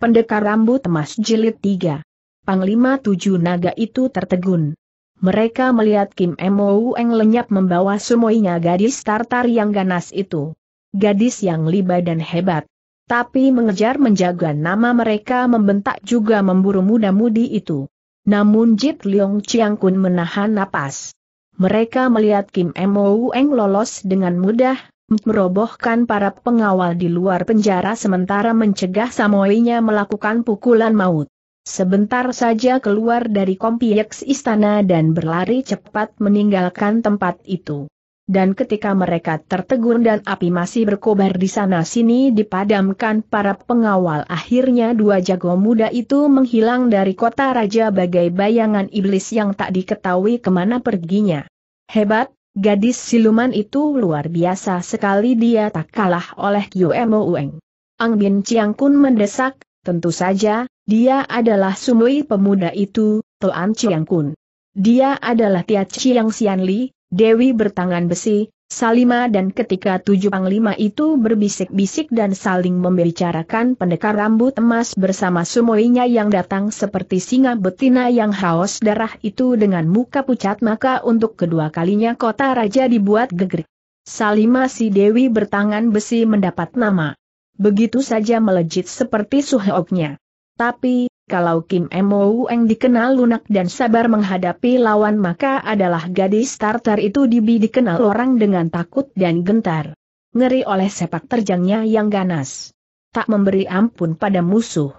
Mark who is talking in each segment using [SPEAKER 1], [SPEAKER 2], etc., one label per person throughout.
[SPEAKER 1] Pendekar rambut emas jilid 3. Panglima tujuh naga itu tertegun. Mereka melihat Kim Emo Eng lenyap membawa semuanya gadis Tartar yang ganas itu. Gadis yang liba dan hebat. Tapi mengejar menjaga nama mereka membentak juga memburu muda-mudi itu. Namun Jit Leong Chiang Kun menahan napas. Mereka melihat Kim Emo Eng lolos dengan mudah, merobohkan para pengawal di luar penjara sementara mencegah Samoinya melakukan pukulan maut. Sebentar saja keluar dari kompleks istana dan berlari cepat meninggalkan tempat itu. Dan ketika mereka tertegun dan api masih berkobar di sana-sini dipadamkan para pengawal akhirnya dua jago muda itu menghilang dari kota raja bagai bayangan iblis yang tak diketahui kemana perginya. Hebat, Gadis siluman itu luar biasa sekali dia tak kalah oleh Mo Ueng. Ang Bin Chiang Kun mendesak, tentu saja, dia adalah sumui pemuda itu, Toan Chiang Kun. Dia adalah Tia Chiang Xian Li, Dewi bertangan besi, Salima dan ketika tujuh panglima itu berbisik-bisik dan saling membicarakan pendekar rambut emas bersama sumoinya yang datang seperti singa betina yang haus darah itu dengan muka pucat maka untuk kedua kalinya kota raja dibuat geger. Salima si Dewi bertangan besi mendapat nama. Begitu saja melejit seperti suhoknya. Tapi, kalau Kim Mo Eng dikenal lunak dan sabar menghadapi lawan maka adalah gadis starter itu Dibi dikenal orang dengan takut dan gentar. Ngeri oleh sepak terjangnya yang ganas. Tak memberi ampun pada musuh.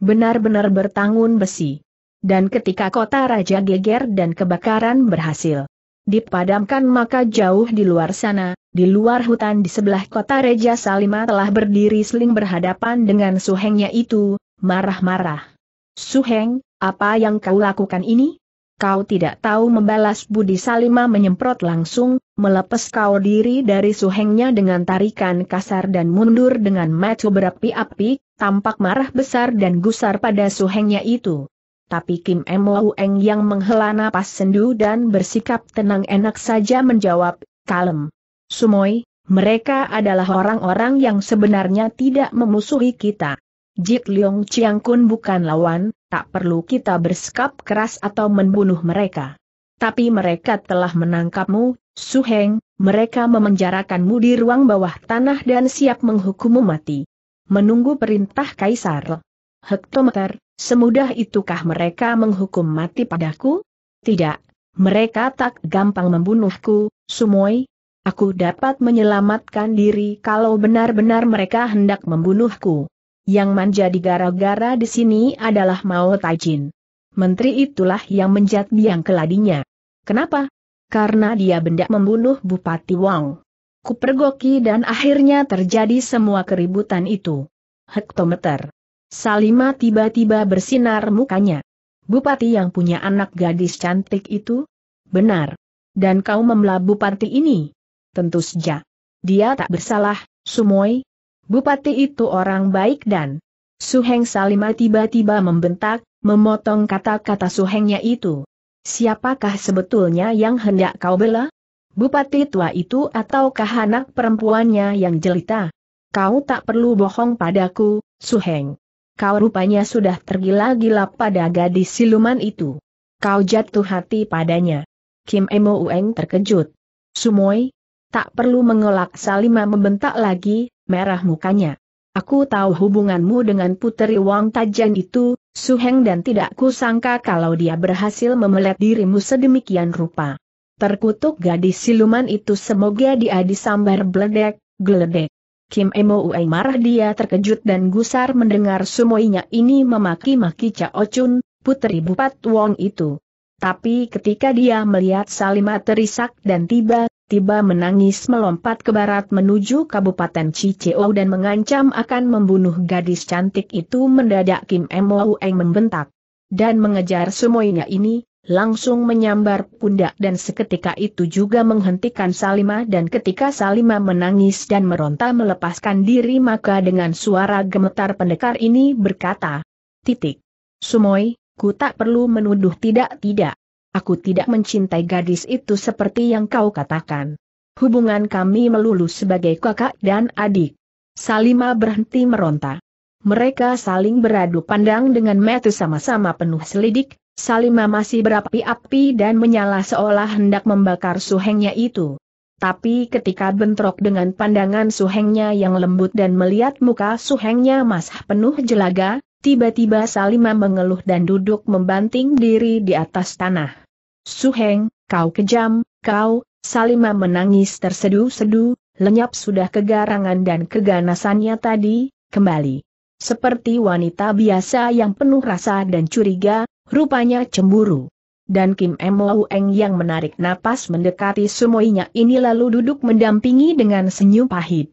[SPEAKER 1] Benar-benar bertangun besi. Dan ketika kota raja geger dan kebakaran berhasil dipadamkan maka jauh di luar sana, di luar hutan di sebelah kota Reja Salima telah berdiri seling berhadapan dengan suhengnya itu, marah-marah. Suheng, apa yang kau lakukan ini? Kau tidak tahu membalas Budi Salima menyemprot langsung, melepas kau diri dari suhengnya dengan tarikan kasar dan mundur dengan mata berapi-api, tampak marah besar dan gusar pada suhengnya itu. Tapi Kim Mo Eng yang menghela napas sendu dan bersikap tenang enak saja menjawab, kalem. Sumoi, mereka adalah orang-orang yang sebenarnya tidak memusuhi kita. Jit Leong Chiang Kun bukan lawan, tak perlu kita bersikap keras atau membunuh mereka. Tapi mereka telah menangkapmu, Su Heng. mereka memenjarakanmu di ruang bawah tanah dan siap menghukummu mati. Menunggu perintah Kaisar. Hektometer, semudah itukah mereka menghukum mati padaku? Tidak, mereka tak gampang membunuhku, Sumoi. Aku dapat menyelamatkan diri kalau benar-benar mereka hendak membunuhku. Yang menjadi gara-gara di sini adalah Mao Taijin. Menteri itulah yang menjat biang keladinya. Kenapa? Karena dia benda membunuh Bupati Wang. Kupergoki dan akhirnya terjadi semua keributan itu. Hektometer. Salima tiba-tiba bersinar mukanya. Bupati yang punya anak gadis cantik itu? Benar. Dan kau membelah bupati ini? Tentu saja. Dia tak bersalah, Sumoy, Bupati itu orang baik dan Suheng Salima tiba-tiba membentak, memotong kata-kata Suhengnya itu. Siapakah sebetulnya yang hendak kau bela? Bupati tua itu ataukah anak perempuannya yang jelita? Kau tak perlu bohong padaku, Suheng. Kau rupanya sudah tergila-gila pada gadis siluman itu. Kau jatuh hati padanya. Kim Emo Ueng terkejut. Sumoy, Tak perlu mengelak Salima membentak lagi, merah mukanya. Aku tahu hubunganmu dengan Puteri Wang Tajan itu, Suheng dan tidak kusangka kalau dia berhasil memelet dirimu sedemikian rupa. Terkutuk gadis siluman itu semoga dia disambar beledek, geledek. Kim Emo Uai marah dia terkejut dan gusar mendengar semuanya ini memaki-maki Cao Chun, puteri Bupat Wong itu. Tapi ketika dia melihat Salima terisak dan tiba, tiba-tiba menangis melompat ke barat menuju Kabupaten Ciceo dan mengancam akan membunuh gadis cantik itu mendadak Kim Eng membentak. Dan mengejar semuanya ini, langsung menyambar pundak dan seketika itu juga menghentikan Salima dan ketika Salima menangis dan meronta melepaskan diri maka dengan suara gemetar pendekar ini berkata, titik. Sumoy, ku tak perlu menuduh tidak-tidak. Aku tidak mencintai gadis itu seperti yang kau katakan. Hubungan kami melulu sebagai kakak dan adik. Salima berhenti meronta. Mereka saling beradu pandang dengan metu sama-sama penuh selidik, Salima masih berapi-api dan menyala seolah hendak membakar suhengnya itu. Tapi ketika bentrok dengan pandangan suhengnya yang lembut dan melihat muka suhengnya masih penuh jelaga, tiba-tiba Salima mengeluh dan duduk membanting diri di atas tanah. Suheng, kau kejam, kau, Salima menangis tersedu-sedu, lenyap sudah kegarangan dan keganasannya tadi, kembali. Seperti wanita biasa yang penuh rasa dan curiga, rupanya cemburu. Dan Kim Mo Eng yang menarik napas mendekati Sumoinya ini lalu duduk mendampingi dengan senyum pahit.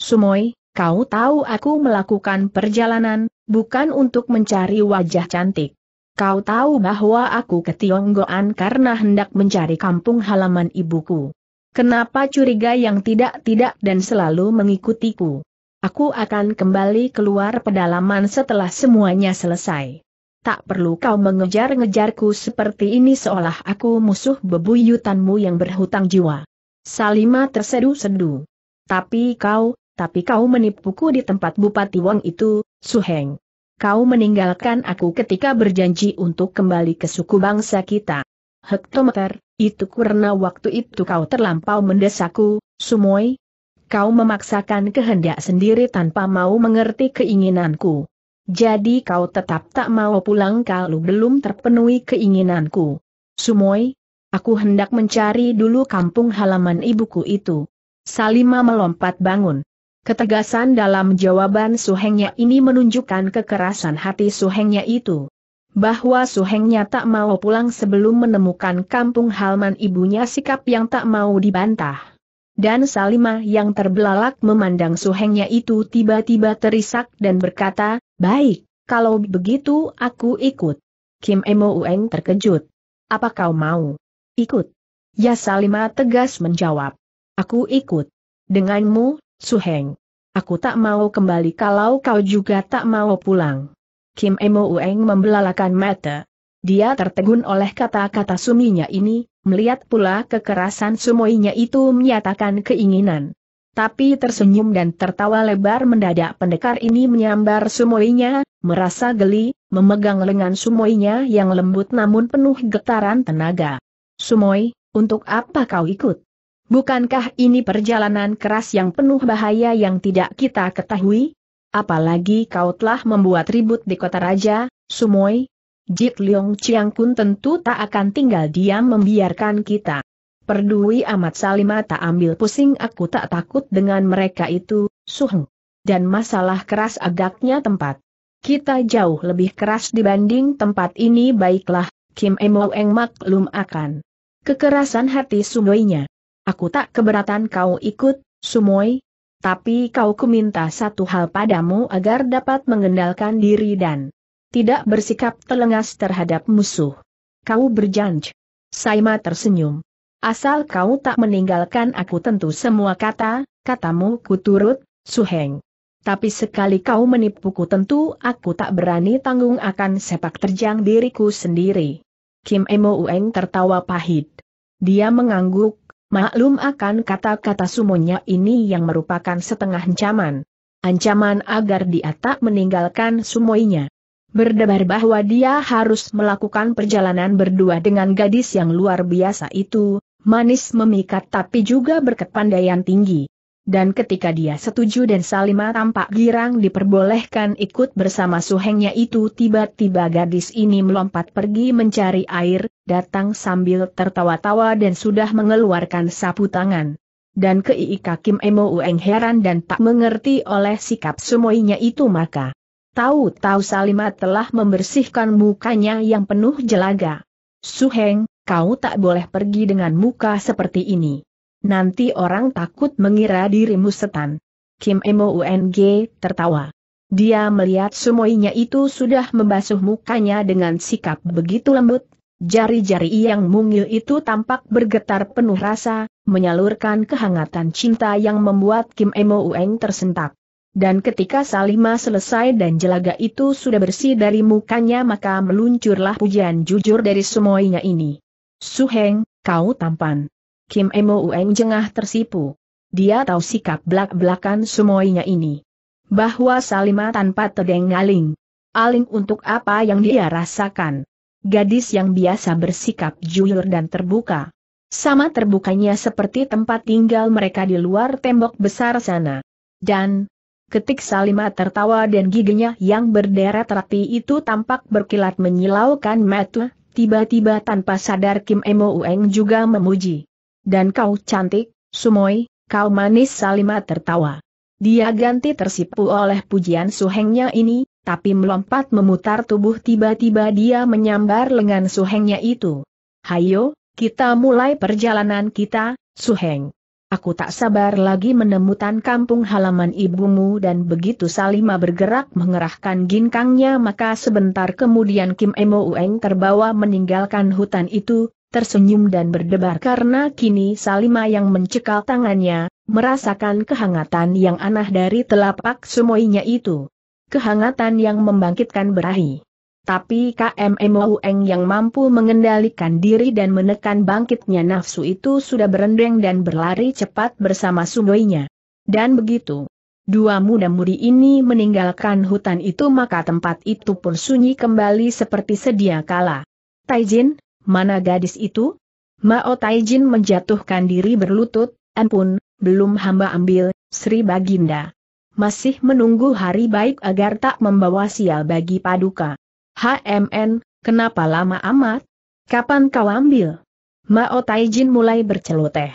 [SPEAKER 1] Sumoi, kau tahu aku melakukan perjalanan, bukan untuk mencari wajah cantik. Kau tahu bahwa aku ke Tionggoan karena hendak mencari kampung halaman ibuku. Kenapa curiga yang tidak-tidak dan selalu mengikutiku? Aku akan kembali keluar pedalaman setelah semuanya selesai. Tak perlu kau mengejar-ngejarku seperti ini seolah aku musuh bebuyutanmu yang berhutang jiwa. Salima tersedu-sedu. Tapi kau, tapi kau menipuku di tempat Bupati Wang itu, Suheng kau meninggalkan aku ketika berjanji untuk kembali ke suku bangsa kita. Hektometer, itu karena waktu itu kau terlampau mendesakku, Sumoy. Kau memaksakan kehendak sendiri tanpa mau mengerti keinginanku. Jadi kau tetap tak mau pulang kalau belum terpenuhi keinginanku. Sumoy, aku hendak mencari dulu kampung halaman ibuku itu. Salima melompat bangun. Ketegasan dalam jawaban Suhengnya ini menunjukkan kekerasan hati Suhengnya itu. Bahwa Suhengnya tak mau pulang sebelum menemukan kampung halaman ibunya sikap yang tak mau dibantah. Dan Salima yang terbelalak memandang Suhengnya itu tiba-tiba terisak dan berkata, Baik, kalau begitu aku ikut. Kim Emo Ueng terkejut. Apa kau mau? Ikut. Ya Salima tegas menjawab. Aku ikut. Denganmu, Suheng. Aku tak mau kembali kalau kau juga tak mau pulang. Kim Emo Ueng membelalakan mata. Dia tertegun oleh kata-kata suminya ini, melihat pula kekerasan sumoinya itu menyatakan keinginan. Tapi tersenyum dan tertawa lebar mendadak pendekar ini menyambar sumoinya, merasa geli, memegang lengan sumoinya yang lembut namun penuh getaran tenaga. Sumoi, untuk apa kau ikut? Bukankah ini perjalanan keras yang penuh bahaya yang tidak kita ketahui? Apalagi kau telah membuat ribut di kota raja, Sumoy. Jit Leong Chiang Kun tentu tak akan tinggal diam membiarkan kita. Perdui amat Salima tak ambil pusing aku tak takut dengan mereka itu, Suheng. Dan masalah keras agaknya tempat. Kita jauh lebih keras dibanding tempat ini baiklah, Kim Emo Eng maklum akan. Kekerasan hati sungoinya. Aku tak keberatan kau ikut, Sumoi, tapi kau kuminta satu hal padamu agar dapat mengendalikan diri dan tidak bersikap telengas terhadap musuh. Kau berjanj. Saima tersenyum. Asal kau tak meninggalkan aku tentu semua kata, katamu kuturut, Suheng. Tapi sekali kau menipuku tentu aku tak berani tanggung akan sepak terjang diriku sendiri. Kim Emo Ueng tertawa pahit. Dia mengangguk, Maklum akan kata-kata sumonya ini yang merupakan setengah ancaman. Ancaman agar dia tak meninggalkan sumoinya. Berdebar bahwa dia harus melakukan perjalanan berdua dengan gadis yang luar biasa itu, manis memikat tapi juga berkepandaian tinggi dan ketika dia setuju dan Salima tampak girang diperbolehkan ikut bersama suhengnya itu tiba-tiba gadis ini melompat pergi mencari air, datang sambil tertawa-tawa dan sudah mengeluarkan sapu tangan. Dan kei Kim Emo Ueng heran dan tak mengerti oleh sikap semuanya itu maka. Tahu-tahu Salima telah membersihkan mukanya yang penuh jelaga. Suheng, kau tak boleh pergi dengan muka seperti ini. Nanti orang takut mengira dirimu setan. Kim Emo Ung tertawa. Dia melihat semuanya itu sudah membasuh mukanya dengan sikap begitu lembut. Jari-jari yang mungil itu tampak bergetar penuh rasa, menyalurkan kehangatan cinta yang membuat Kim Emo tersentak. Dan ketika Salima selesai dan jelaga itu sudah bersih dari mukanya maka meluncurlah pujian jujur dari semuanya ini. Suheng, kau tampan. Kim Emo Ueng jengah tersipu. Dia tahu sikap belak-belakan semuanya ini. Bahwa Salima tanpa tedeng aling, Aling untuk apa yang dia rasakan. Gadis yang biasa bersikap jujur dan terbuka. Sama terbukanya seperti tempat tinggal mereka di luar tembok besar sana. Dan, ketik Salima tertawa dan giginya yang berderet rapi itu tampak berkilat menyilaukan metu, tiba-tiba tanpa sadar Kim Emo Ueng juga memuji. Dan kau cantik, Sumoy, kau manis Salima tertawa. Dia ganti tersipu oleh pujian suhengnya ini, tapi melompat memutar tubuh tiba-tiba dia menyambar lengan suhengnya itu. Hayo, kita mulai perjalanan kita, suheng. Aku tak sabar lagi menemukan kampung halaman ibumu dan begitu Salima bergerak mengerahkan ginkangnya maka sebentar kemudian Kim Emo Ueng terbawa meninggalkan hutan itu, tersenyum dan berdebar karena kini Salima yang mencekal tangannya, merasakan kehangatan yang aneh dari telapak semuanya itu. Kehangatan yang membangkitkan berahi. Tapi KM Eng yang mampu mengendalikan diri dan menekan bangkitnya nafsu itu sudah berendeng dan berlari cepat bersama sungainya. Dan begitu. Dua muda-mudi ini meninggalkan hutan itu maka tempat itu pun sunyi kembali seperti sedia kala. Taijin, mana gadis itu? Mao Taijin menjatuhkan diri berlutut, ampun, belum hamba ambil, Sri Baginda. Masih menunggu hari baik agar tak membawa sial bagi paduka. HMN, kenapa lama amat? Kapan kau ambil? Mao Taijin mulai berceloteh.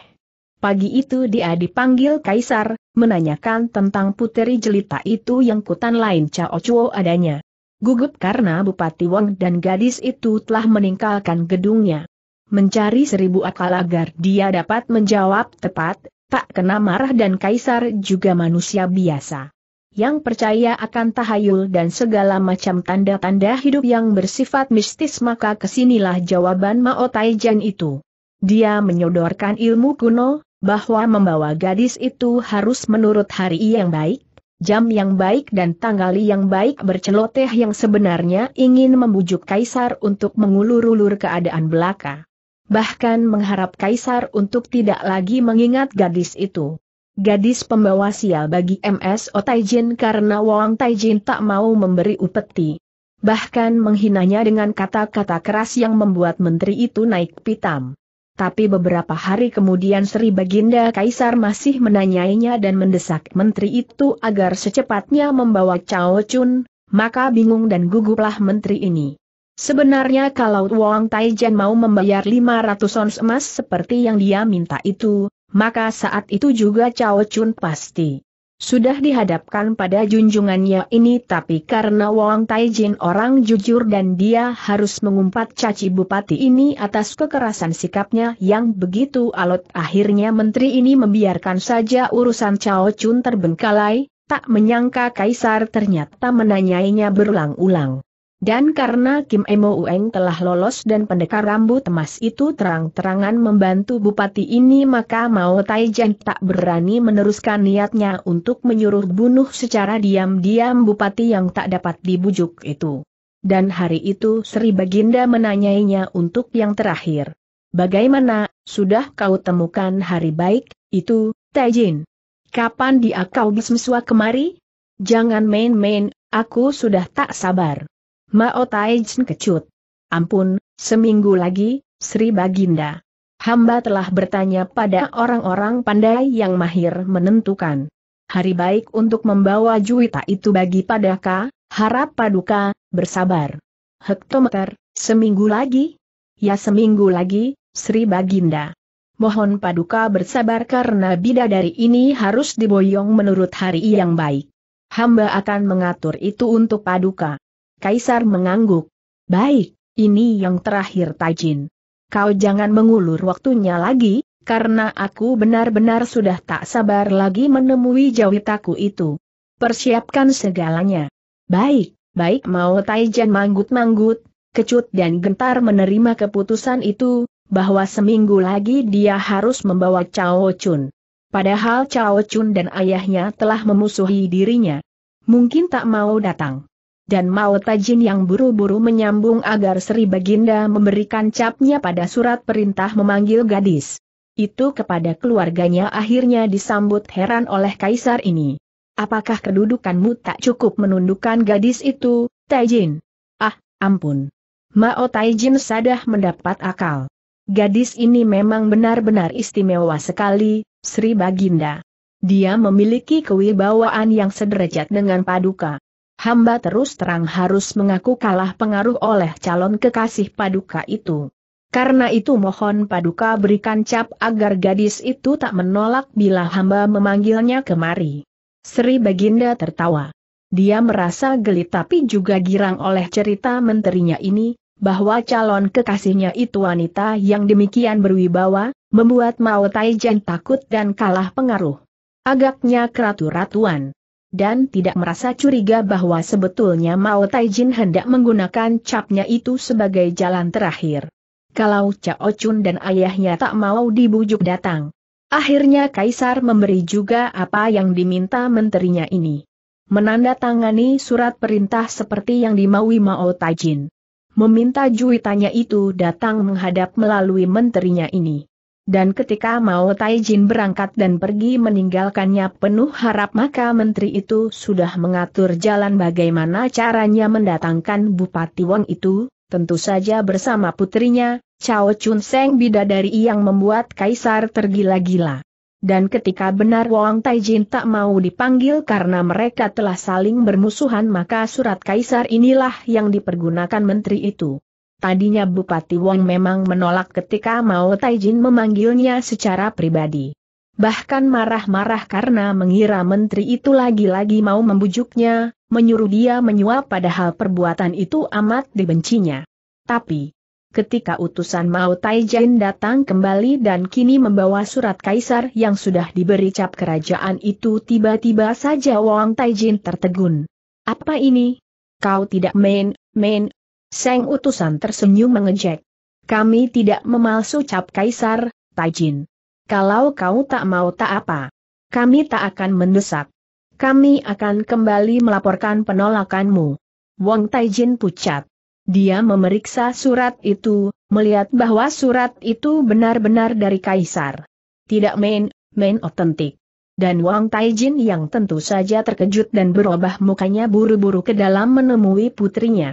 [SPEAKER 1] Pagi itu dia dipanggil Kaisar, menanyakan tentang puteri jelita itu yang kutan lain Cao Chuo adanya gugup karena Bupati Wong dan gadis itu telah meninggalkan gedungnya. Mencari seribu akal agar dia dapat menjawab tepat, tak kena marah dan kaisar juga manusia biasa. Yang percaya akan tahayul dan segala macam tanda-tanda hidup yang bersifat mistis maka kesinilah jawaban Mao Taijan itu. Dia menyodorkan ilmu kuno, bahwa membawa gadis itu harus menurut hari yang baik, jam yang baik dan tanggali yang baik berceloteh yang sebenarnya ingin membujuk Kaisar untuk mengulur-ulur keadaan belaka. Bahkan mengharap Kaisar untuk tidak lagi mengingat gadis itu. Gadis pembawa sial bagi MS Otaijin karena Wang Taijin tak mau memberi upeti. Bahkan menghinanya dengan kata-kata keras yang membuat menteri itu naik pitam. Tapi beberapa hari kemudian Sri Baginda Kaisar masih menanyainya dan mendesak menteri itu agar secepatnya membawa Cao Chun, maka bingung dan guguplah menteri ini. Sebenarnya kalau Wang Taijian mau membayar 500 ons emas seperti yang dia minta itu, maka saat itu juga Cao Chun pasti sudah dihadapkan pada junjungannya ini tapi karena Wang Taijin orang jujur dan dia harus mengumpat caci bupati ini atas kekerasan sikapnya yang begitu alot akhirnya menteri ini membiarkan saja urusan Cao Chun terbengkalai, tak menyangka Kaisar ternyata menanyainya berulang-ulang. Dan karena Kim Emo Ueng telah lolos dan pendekar rambut emas itu terang-terangan membantu bupati ini maka Mao Taijan tak berani meneruskan niatnya untuk menyuruh bunuh secara diam-diam bupati yang tak dapat dibujuk itu. Dan hari itu Sri Baginda menanyainya untuk yang terakhir. Bagaimana, sudah kau temukan hari baik, itu, Taijin? Kapan dia kau bismiswa kemari? Jangan main-main, aku sudah tak sabar. Mao Taijin kecut. Ampun, seminggu lagi, Sri Baginda. Hamba telah bertanya pada orang-orang pandai yang mahir menentukan. Hari baik untuk membawa juwita itu bagi padaka, harap paduka, bersabar. Hektometer, seminggu lagi? Ya seminggu lagi, Sri Baginda. Mohon paduka bersabar karena bidadari ini harus diboyong menurut hari yang baik. Hamba akan mengatur itu untuk paduka. Kaisar mengangguk. Baik, ini yang terakhir Tajin. Kau jangan mengulur waktunya lagi, karena aku benar-benar sudah tak sabar lagi menemui jawitaku itu. Persiapkan segalanya. Baik, baik mau Taijan manggut-manggut, kecut dan gentar menerima keputusan itu, bahwa seminggu lagi dia harus membawa Cao Chun. Padahal Cao Chun dan ayahnya telah memusuhi dirinya. Mungkin tak mau datang dan Mao Tajin yang buru-buru menyambung agar Sri Baginda memberikan capnya pada surat perintah memanggil gadis. Itu kepada keluarganya akhirnya disambut heran oleh kaisar ini. Apakah kedudukanmu tak cukup menundukkan gadis itu, Taijin? Ah, ampun. Mao Taijin sadah mendapat akal. Gadis ini memang benar-benar istimewa sekali, Sri Baginda. Dia memiliki kewibawaan yang sederajat dengan paduka. Hamba terus terang harus mengaku kalah pengaruh oleh calon kekasih paduka itu. Karena itu mohon paduka berikan cap agar gadis itu tak menolak bila hamba memanggilnya kemari. Sri Baginda tertawa. Dia merasa geli tapi juga girang oleh cerita menterinya ini, bahwa calon kekasihnya itu wanita yang demikian berwibawa, membuat Mao Taijan takut dan kalah pengaruh. Agaknya keratu ratuan dan tidak merasa curiga bahwa sebetulnya Mao Taijin hendak menggunakan capnya itu sebagai jalan terakhir. Kalau Cao Chun dan ayahnya tak mau dibujuk datang. Akhirnya Kaisar memberi juga apa yang diminta menterinya ini. Menandatangani surat perintah seperti yang dimaui Mao Taijin. Meminta juitannya itu datang menghadap melalui menterinya ini. Dan ketika Mao Taijin berangkat dan pergi meninggalkannya penuh harap maka menteri itu sudah mengatur jalan bagaimana caranya mendatangkan Bupati Wang itu, tentu saja bersama putrinya, Chao Chun Seng bidadari yang membuat kaisar tergila-gila. Dan ketika benar Wang Taijin tak mau dipanggil karena mereka telah saling bermusuhan maka surat kaisar inilah yang dipergunakan menteri itu. Tadinya Bupati Wong memang menolak ketika Mao Taijin memanggilnya secara pribadi. Bahkan marah-marah karena mengira menteri itu lagi-lagi mau membujuknya, menyuruh dia menyuap padahal perbuatan itu amat dibencinya. Tapi, ketika utusan Mao Taijin datang kembali dan kini membawa surat kaisar yang sudah diberi cap kerajaan itu tiba-tiba saja Wong Taijin tertegun. Apa ini? Kau tidak main, main, Seng utusan tersenyum mengejek. Kami tidak memalsu cap kaisar, Tajin. Kalau kau tak mau tak apa. Kami tak akan mendesak. Kami akan kembali melaporkan penolakanmu. Wong Taijin pucat. Dia memeriksa surat itu, melihat bahwa surat itu benar-benar dari kaisar. Tidak main, main otentik. Dan Wang Taijin yang tentu saja terkejut dan berubah mukanya buru-buru ke dalam menemui putrinya.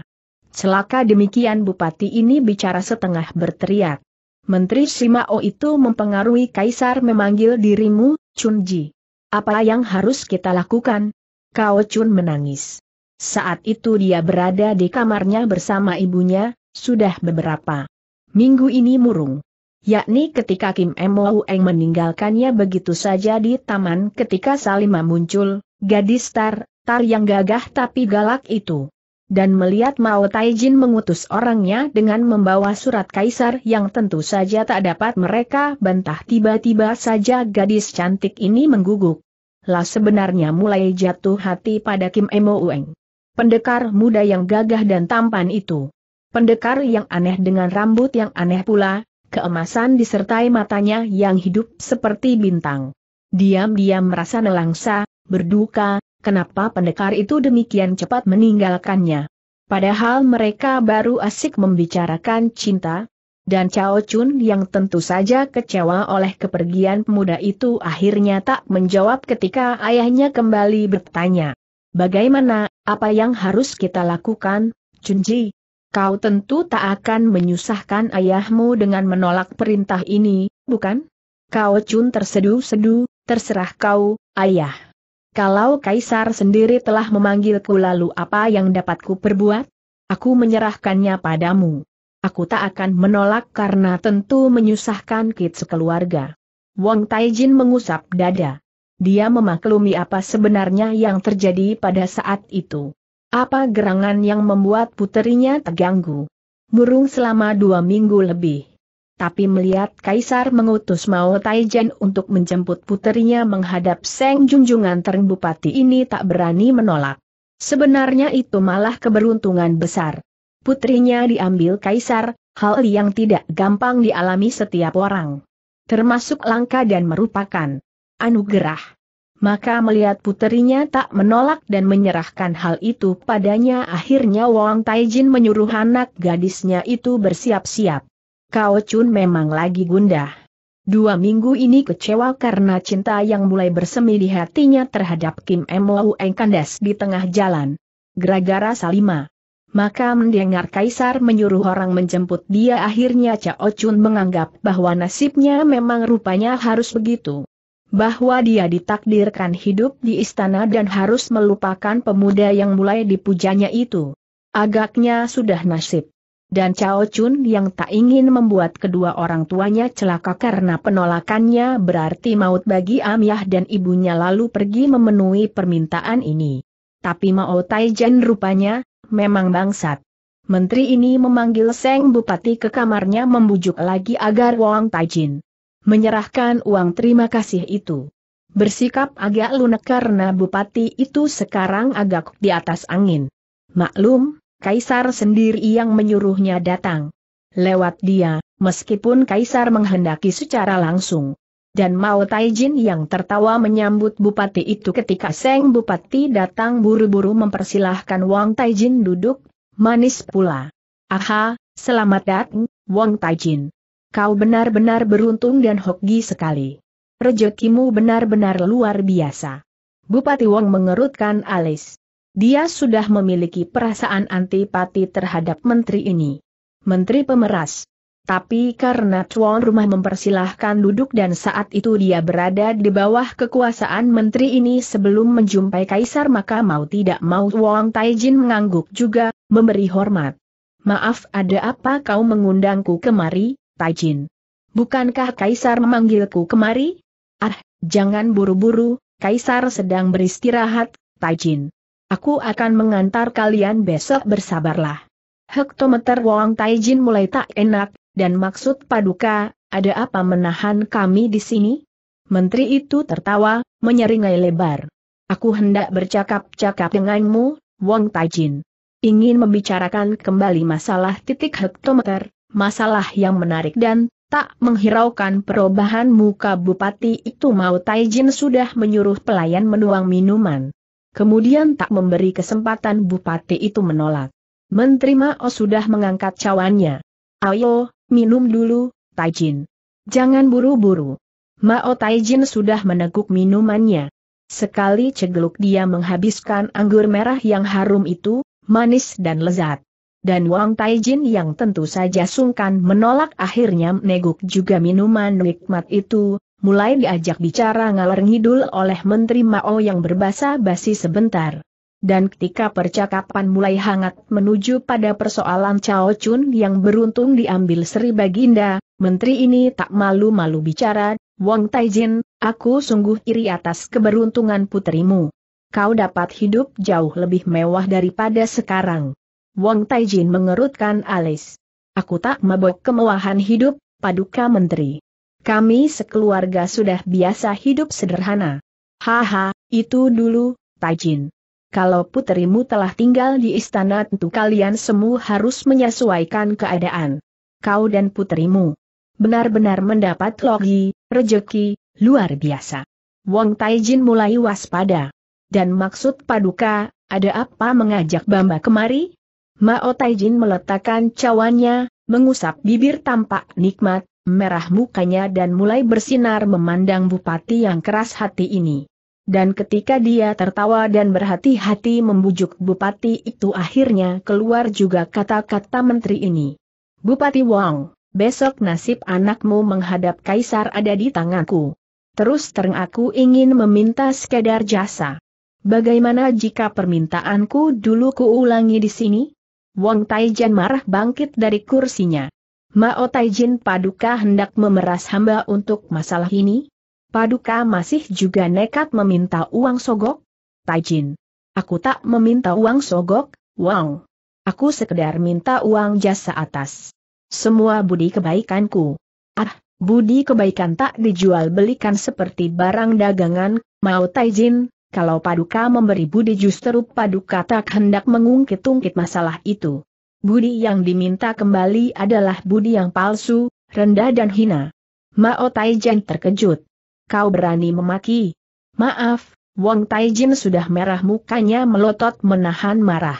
[SPEAKER 1] Celaka demikian bupati ini bicara setengah berteriak. Menteri Simao itu mempengaruhi kaisar memanggil dirimu, Chunji. Apa yang harus kita lakukan? Kao Chun menangis. Saat itu dia berada di kamarnya bersama ibunya, sudah beberapa minggu ini murung. Yakni ketika Kim Mo Eng meninggalkannya begitu saja di taman ketika Salima muncul, gadis tar, tar yang gagah tapi galak itu dan melihat Mao Taijin mengutus orangnya dengan membawa surat kaisar yang tentu saja tak dapat mereka bantah tiba-tiba saja gadis cantik ini mengguguk. Lah sebenarnya mulai jatuh hati pada Kim Emo Ueng. Pendekar muda yang gagah dan tampan itu. Pendekar yang aneh dengan rambut yang aneh pula, keemasan disertai matanya yang hidup seperti bintang. Diam-diam merasa nelangsa, berduka, kenapa pendekar itu demikian cepat meninggalkannya. Padahal mereka baru asik membicarakan cinta, dan Cao Chun yang tentu saja kecewa oleh kepergian pemuda itu akhirnya tak menjawab ketika ayahnya kembali bertanya. Bagaimana, apa yang harus kita lakukan, Ji? Kau tentu tak akan menyusahkan ayahmu dengan menolak perintah ini, bukan? Kau Chun terseduh sedu terserah kau, ayah. Kalau Kaisar sendiri telah memanggilku lalu apa yang dapatku perbuat? Aku menyerahkannya padamu. Aku tak akan menolak karena tentu menyusahkan kit sekeluarga. Wang Taijin mengusap dada. Dia memaklumi apa sebenarnya yang terjadi pada saat itu. Apa gerangan yang membuat puterinya terganggu. Murung selama dua minggu lebih tapi melihat Kaisar mengutus Mao Taijen untuk menjemput puterinya menghadap Seng Junjungan Teng ini tak berani menolak. Sebenarnya itu malah keberuntungan besar. Putrinya diambil Kaisar, hal yang tidak gampang dialami setiap orang. Termasuk langka dan merupakan anugerah. Maka melihat putrinya tak menolak dan menyerahkan hal itu padanya akhirnya Wang Taijin menyuruh anak gadisnya itu bersiap-siap. Kau Chun memang lagi gundah. Dua minggu ini kecewa karena cinta yang mulai bersemi di hatinya terhadap Kim Mou Eng kandas di tengah jalan. Gara-gara Salima. Maka mendengar Kaisar menyuruh orang menjemput dia akhirnya Cao Chun menganggap bahwa nasibnya memang rupanya harus begitu. Bahwa dia ditakdirkan hidup di istana dan harus melupakan pemuda yang mulai dipujanya itu. Agaknya sudah nasib dan Cao Chun yang tak ingin membuat kedua orang tuanya celaka karena penolakannya berarti maut bagi Amiah dan ibunya lalu pergi memenuhi permintaan ini. Tapi Mao Taijan rupanya, memang bangsat. Menteri ini memanggil Seng Bupati ke kamarnya membujuk lagi agar Wang Taijin menyerahkan uang terima kasih itu. Bersikap agak lunak karena Bupati itu sekarang agak di atas angin. Maklum, Kaisar sendiri yang menyuruhnya datang. Lewat dia, meskipun Kaisar menghendaki secara langsung. Dan Mao Taijin yang tertawa menyambut bupati itu ketika Seng Bupati datang buru-buru mempersilahkan Wang Taijin duduk, manis pula. Aha, selamat datang, Wang Taijin. Kau benar-benar beruntung dan hoki sekali. Rejekimu benar-benar luar biasa. Bupati Wang mengerutkan alis. Dia sudah memiliki perasaan antipati terhadap menteri ini. Menteri pemeras. Tapi karena tuan rumah mempersilahkan duduk dan saat itu dia berada di bawah kekuasaan menteri ini sebelum menjumpai kaisar maka mau tidak mau Wang Taijin mengangguk juga, memberi hormat. Maaf ada apa kau mengundangku kemari, Taijin? Bukankah kaisar memanggilku kemari? Ah, jangan buru-buru, kaisar sedang beristirahat, Taijin. Aku akan mengantar kalian besok bersabarlah. Hektometer Wong Taijin mulai tak enak, dan maksud paduka, ada apa menahan kami di sini? Menteri itu tertawa, menyeringai lebar. Aku hendak bercakap-cakap denganmu, Wong Taijin. Ingin membicarakan kembali masalah titik hektometer, masalah yang menarik dan tak menghiraukan perubahan muka bupati itu mau Taijin sudah menyuruh pelayan menuang minuman kemudian tak memberi kesempatan bupati itu menolak. Menteri Mao sudah mengangkat cawannya. Ayo, minum dulu, Taijin. Jangan buru-buru. Mao Taijin sudah meneguk minumannya. Sekali cegeluk dia menghabiskan anggur merah yang harum itu, manis dan lezat. Dan Wang Taijin yang tentu saja sungkan menolak akhirnya meneguk juga minuman nikmat itu, mulai diajak bicara ngalor ngidul oleh Menteri Mao yang berbahasa basi sebentar. Dan ketika percakapan mulai hangat menuju pada persoalan Chao Chun yang beruntung diambil Sri Baginda, menteri ini tak malu-malu bicara, Wang Taijin, aku sungguh iri atas keberuntungan putrimu. Kau dapat hidup jauh lebih mewah daripada sekarang. Wang Taijin mengerutkan alis. Aku tak mabok kemewahan hidup, paduka menteri. Kami sekeluarga sudah biasa hidup sederhana. Haha, itu dulu, Tajin. Kalau putrimu telah tinggal di istana tentu kalian semua harus menyesuaikan keadaan. Kau dan putrimu Benar-benar mendapat logi, rejeki, luar biasa. Wong Taijin mulai waspada. Dan maksud paduka, ada apa mengajak Bamba kemari? Mao Taijin meletakkan cawannya, mengusap bibir tampak nikmat, merah mukanya dan mulai bersinar memandang bupati yang keras hati ini. Dan ketika dia tertawa dan berhati-hati membujuk bupati itu akhirnya keluar juga kata-kata menteri ini. Bupati Wang, besok nasib anakmu menghadap kaisar ada di tanganku. Terus terang aku ingin meminta sekedar jasa. Bagaimana jika permintaanku dulu kuulangi di sini? Wang Taijan marah bangkit dari kursinya. Mao Taijin Paduka hendak memeras hamba untuk masalah ini? Paduka masih juga nekat meminta uang sogok? Taijin. Aku tak meminta uang sogok, wow. Aku sekedar minta uang jasa atas. Semua budi kebaikanku. Ah, budi kebaikan tak dijual belikan seperti barang dagangan, Mao Taijin, kalau Paduka memberi budi justru Paduka tak hendak mengungkit-ungkit masalah itu budi yang diminta kembali adalah budi yang palsu, rendah dan hina. Mao Taijin terkejut. Kau berani memaki. Maaf, Wong Taijin sudah merah mukanya melotot menahan marah.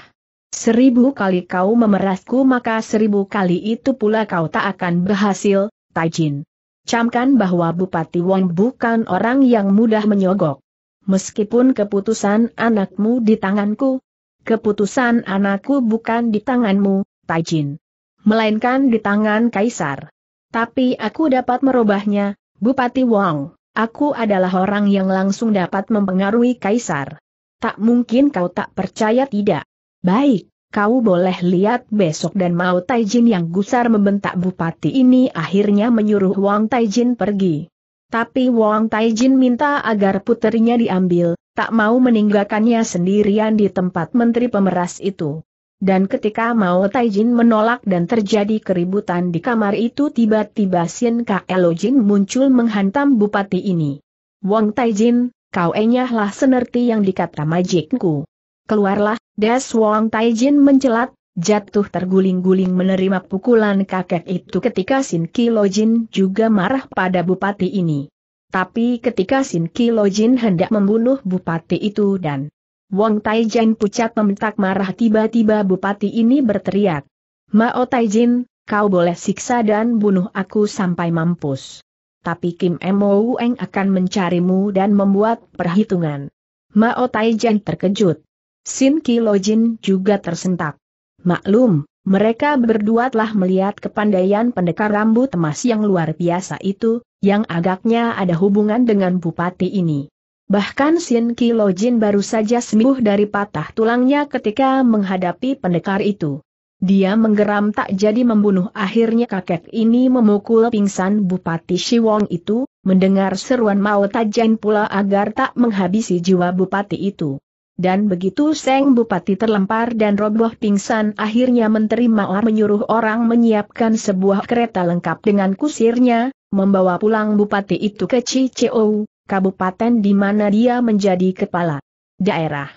[SPEAKER 1] Seribu kali kau memerasku maka seribu kali itu pula kau tak akan berhasil, Taijin. Camkan bahwa Bupati Wong bukan orang yang mudah menyogok. Meskipun keputusan anakmu di tanganku, keputusan anakku bukan di tanganmu, Tajin. Melainkan di tangan Kaisar. Tapi aku dapat merubahnya, Bupati Wong. Aku adalah orang yang langsung dapat mempengaruhi Kaisar. Tak mungkin kau tak percaya tidak. Baik, kau boleh lihat besok dan mau Taijin yang gusar membentak bupati ini akhirnya menyuruh Wang Taijin pergi. Tapi Wang Taijin minta agar puterinya diambil, tak mau meninggalkannya sendirian di tempat menteri pemeras itu. Dan ketika Mao Taijin menolak dan terjadi keributan di kamar itu tiba-tiba Sien Kaelo Jin muncul menghantam bupati ini. Wong Taijin, kau enyahlah senerti yang dikata majikku. Keluarlah, Das Wong Taijin mencelat, jatuh terguling-guling menerima pukulan kakek itu ketika Sin Kilo Jin juga marah pada bupati ini. Tapi ketika Sin Kilojin hendak membunuh bupati itu dan Wong Taijin pucat membentak marah tiba-tiba bupati ini berteriak. Mao Taijin, kau boleh siksa dan bunuh aku sampai mampus. Tapi Kim Mo Eng akan mencarimu dan membuat perhitungan. Mao Taijin terkejut. Sin Kilojin juga tersentak. Maklum, mereka berdua telah melihat kepandaian pendekar rambut emas yang luar biasa itu, yang agaknya ada hubungan dengan bupati ini. Bahkan Sin Kilo Jin baru saja sembuh dari patah tulangnya ketika menghadapi pendekar itu. Dia menggeram tak jadi membunuh akhirnya kakek ini memukul pingsan Bupati Shiwong itu, mendengar seruan Mao Tajan pula agar tak menghabisi jiwa Bupati itu. Dan begitu Seng Bupati terlempar dan roboh pingsan akhirnya Menteri Mawar menyuruh orang menyiapkan sebuah kereta lengkap dengan kusirnya, membawa pulang bupati itu ke Cicou, kabupaten di mana dia menjadi kepala daerah.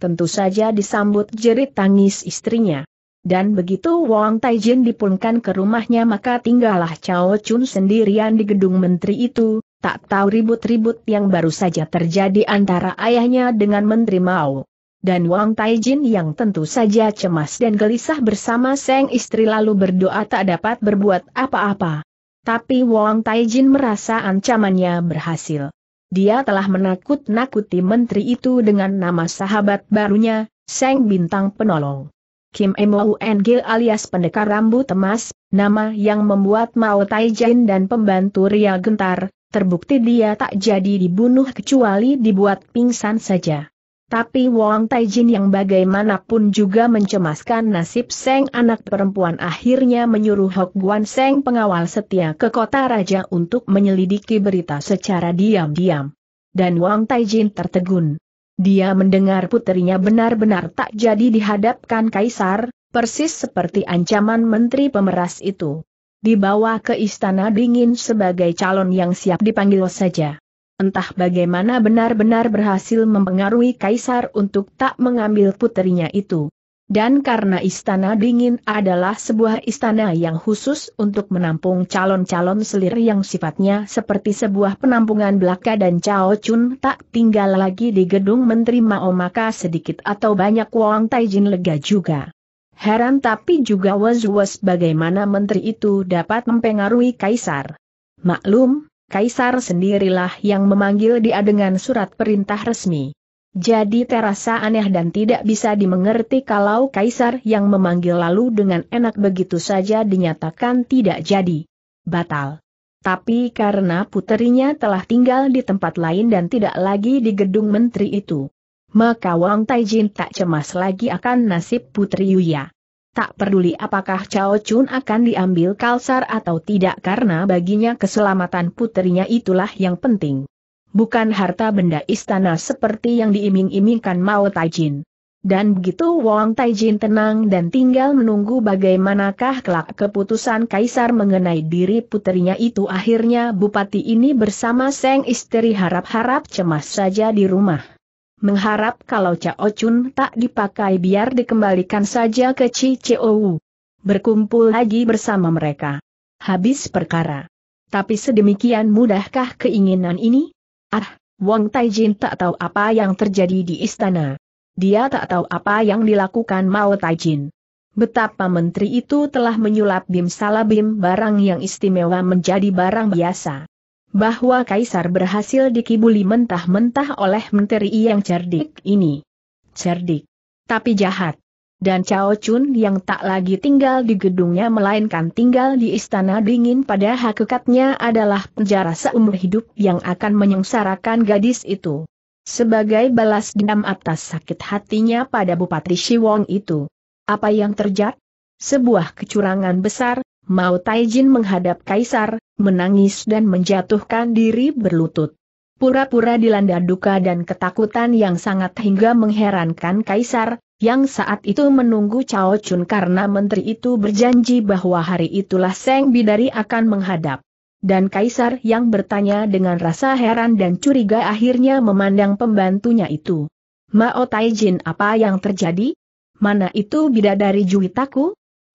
[SPEAKER 1] Tentu saja disambut jerit tangis istrinya. Dan begitu Wang Taijin dipulangkan ke rumahnya maka tinggallah Cao Chun sendirian di gedung menteri itu, tak tahu ribut-ribut yang baru saja terjadi antara ayahnya dengan Menteri Mao. Dan Wang Taijin yang tentu saja cemas dan gelisah bersama sang istri lalu berdoa tak dapat berbuat apa-apa. Tapi Wang Taijin merasa ancamannya berhasil. Dia telah menakut-nakuti menteri itu dengan nama sahabat barunya, Seng Bintang Penolong. Kim Emo Engil alias pendekar rambu temas, nama yang membuat Mao Taijin dan pembantu Ria gentar, terbukti dia tak jadi dibunuh kecuali dibuat pingsan saja. Tapi Wang Taijin yang bagaimanapun juga mencemaskan nasib Seng anak perempuan akhirnya menyuruh Hok Guan Seng pengawal setia ke kota raja untuk menyelidiki berita secara diam-diam. Dan Wang Taijin tertegun. Dia mendengar putrinya benar-benar tak jadi dihadapkan kaisar, persis seperti ancaman menteri pemeras itu. Dibawa ke istana dingin sebagai calon yang siap dipanggil saja entah bagaimana benar-benar berhasil mempengaruhi Kaisar untuk tak mengambil putrinya itu. Dan karena istana dingin adalah sebuah istana yang khusus untuk menampung calon-calon selir yang sifatnya seperti sebuah penampungan belaka dan Cao Chun tak tinggal lagi di gedung Menteri Mao maka sedikit atau banyak Wang Taijin lega juga. Heran tapi juga was-was bagaimana menteri itu dapat mempengaruhi kaisar. Maklum, Kaisar sendirilah yang memanggil dia dengan surat perintah resmi. Jadi terasa aneh dan tidak bisa dimengerti kalau kaisar yang memanggil lalu dengan enak begitu saja dinyatakan tidak jadi. Batal. Tapi karena puterinya telah tinggal di tempat lain dan tidak lagi di gedung menteri itu. Maka Wang Taijin tak cemas lagi akan nasib putri Yuya tak peduli apakah Chao Chun akan diambil kalsar atau tidak karena baginya keselamatan putrinya itulah yang penting. Bukan harta benda istana seperti yang diiming-imingkan Mao Taijin. Dan begitu Wang Taijin tenang dan tinggal menunggu bagaimanakah kelak keputusan Kaisar mengenai diri putrinya itu akhirnya bupati ini bersama Seng Istri harap-harap cemas saja di rumah mengharap kalau Cao Chun tak dipakai biar dikembalikan saja ke Wu. Berkumpul lagi bersama mereka. Habis perkara. Tapi sedemikian mudahkah keinginan ini? Ah, Wang Taijin tak tahu apa yang terjadi di istana. Dia tak tahu apa yang dilakukan Mao Taijin. Betapa menteri itu telah menyulap bim salabim barang yang istimewa menjadi barang biasa bahwa Kaisar berhasil dikibuli mentah-mentah oleh menteri yang cerdik ini. Cerdik. Tapi jahat. Dan Cao Chun yang tak lagi tinggal di gedungnya melainkan tinggal di istana dingin pada hakikatnya adalah penjara seumur hidup yang akan menyengsarakan gadis itu. Sebagai balas dendam atas sakit hatinya pada Bupati Shiwong itu. Apa yang terjadi? Sebuah kecurangan besar, Mao Taijin menghadap kaisar, menangis dan menjatuhkan diri berlutut. Pura-pura dilanda duka dan ketakutan yang sangat hingga mengherankan kaisar, yang saat itu menunggu Cao Chun karena menteri itu berjanji bahwa hari itulah Seng Bidari akan menghadap. Dan kaisar yang bertanya dengan rasa heran dan curiga akhirnya memandang pembantunya itu. Mao Taijin apa yang terjadi? Mana itu bidadari juitaku?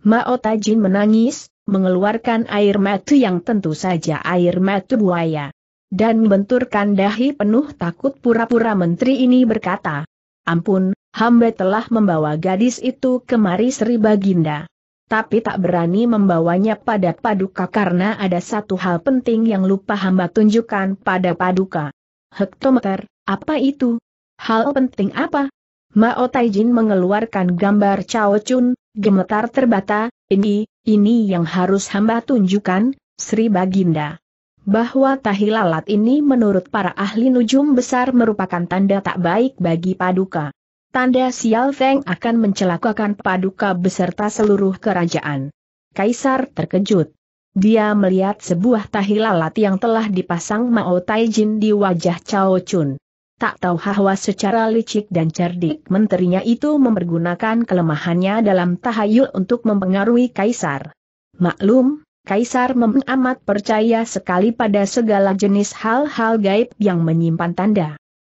[SPEAKER 1] Mao Taijin menangis, mengeluarkan air mata yang tentu saja air mata buaya. Dan benturkan dahi penuh takut pura-pura menteri ini berkata, Ampun, hamba telah membawa gadis itu kemari Sri Baginda. Tapi tak berani membawanya pada paduka karena ada satu hal penting yang lupa hamba tunjukkan pada paduka. Hektometer, apa itu? Hal penting apa? Mao Taijin mengeluarkan gambar Chao Chun, gemetar terbata, ini, ini yang harus hamba tunjukkan, Sri Baginda. Bahwa tahilalat ini menurut para ahli nujum besar merupakan tanda tak baik bagi paduka. Tanda sial Feng akan mencelakakan paduka beserta seluruh kerajaan. Kaisar terkejut. Dia melihat sebuah tahilalat yang telah dipasang Mao Taijin di wajah Chao Chun. Tak tahu bahwa secara licik dan cerdik menterinya itu mempergunakan kelemahannya dalam tahayul untuk mempengaruhi Kaisar. Maklum, Kaisar memang amat percaya sekali pada segala jenis hal-hal gaib yang menyimpan tanda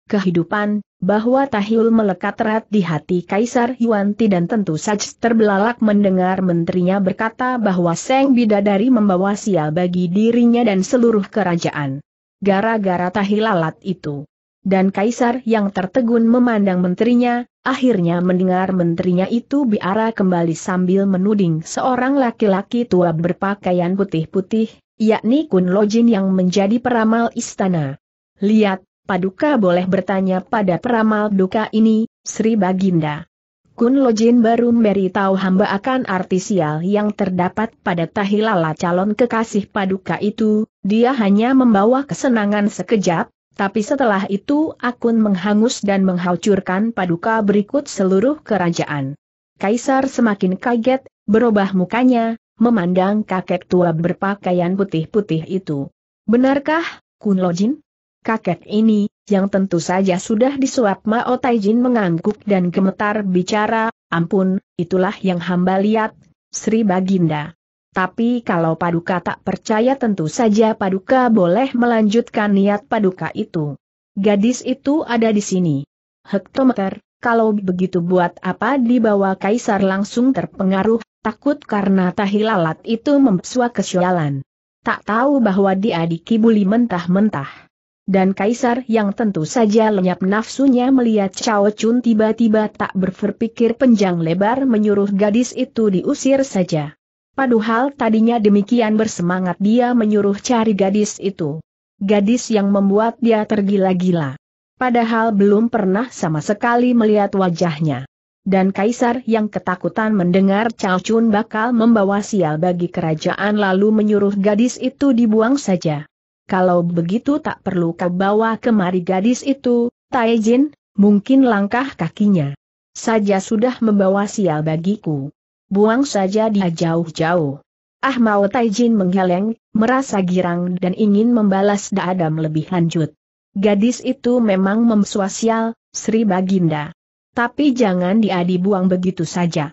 [SPEAKER 1] kehidupan, bahwa tahayul melekat erat di hati Kaisar Yuanti dan tentu saja terbelalak mendengar menterinya berkata bahwa Seng Bidadari membawa sial bagi dirinya dan seluruh kerajaan. Gara-gara tahilalat itu. Dan Kaisar yang tertegun memandang menterinya, akhirnya mendengar menterinya itu biara kembali sambil menuding seorang laki-laki tua berpakaian putih-putih, yakni Kun Lojin yang menjadi peramal istana. Lihat, Paduka boleh bertanya pada peramal duka ini, Sri Baginda. Kun Lojin baru memberitahu hamba akan artisial yang terdapat pada Tahilala calon kekasih Paduka itu, dia hanya membawa kesenangan sekejap, tapi setelah itu akun menghangus dan menghancurkan paduka berikut seluruh kerajaan. Kaisar semakin kaget, berubah mukanya, memandang kakek tua berpakaian putih-putih itu. Benarkah, Kun Lojin? Kakek ini, yang tentu saja sudah disuap Mao Taijin mengangguk dan gemetar bicara, ampun, itulah yang hamba lihat, Sri Baginda. Tapi kalau Paduka tak percaya tentu saja Paduka boleh melanjutkan niat Paduka itu. Gadis itu ada di sini. Hektometer, kalau begitu buat apa dibawa Kaisar langsung terpengaruh, takut karena tahilalat itu mempesua kesialan. Tak tahu bahwa dia dikibuli mentah-mentah. Dan Kaisar yang tentu saja lenyap nafsunya melihat Chao Chun tiba-tiba tak berpikir penjang lebar menyuruh gadis itu diusir saja. Padahal tadinya demikian bersemangat dia menyuruh cari gadis itu. Gadis yang membuat dia tergila-gila. Padahal belum pernah sama sekali melihat wajahnya. Dan kaisar yang ketakutan mendengar Chao Chun bakal membawa sial bagi kerajaan lalu menyuruh gadis itu dibuang saja. Kalau begitu tak perlu kau bawa kemari gadis itu, Taejin, mungkin langkah kakinya. Saja sudah membawa sial bagiku buang saja dia jauh-jauh. Ah Mao Taijin menggeleng, merasa girang dan ingin membalas Daadam lebih lanjut. Gadis itu memang memsuasial, Sri Baginda. Tapi jangan dia dibuang begitu saja.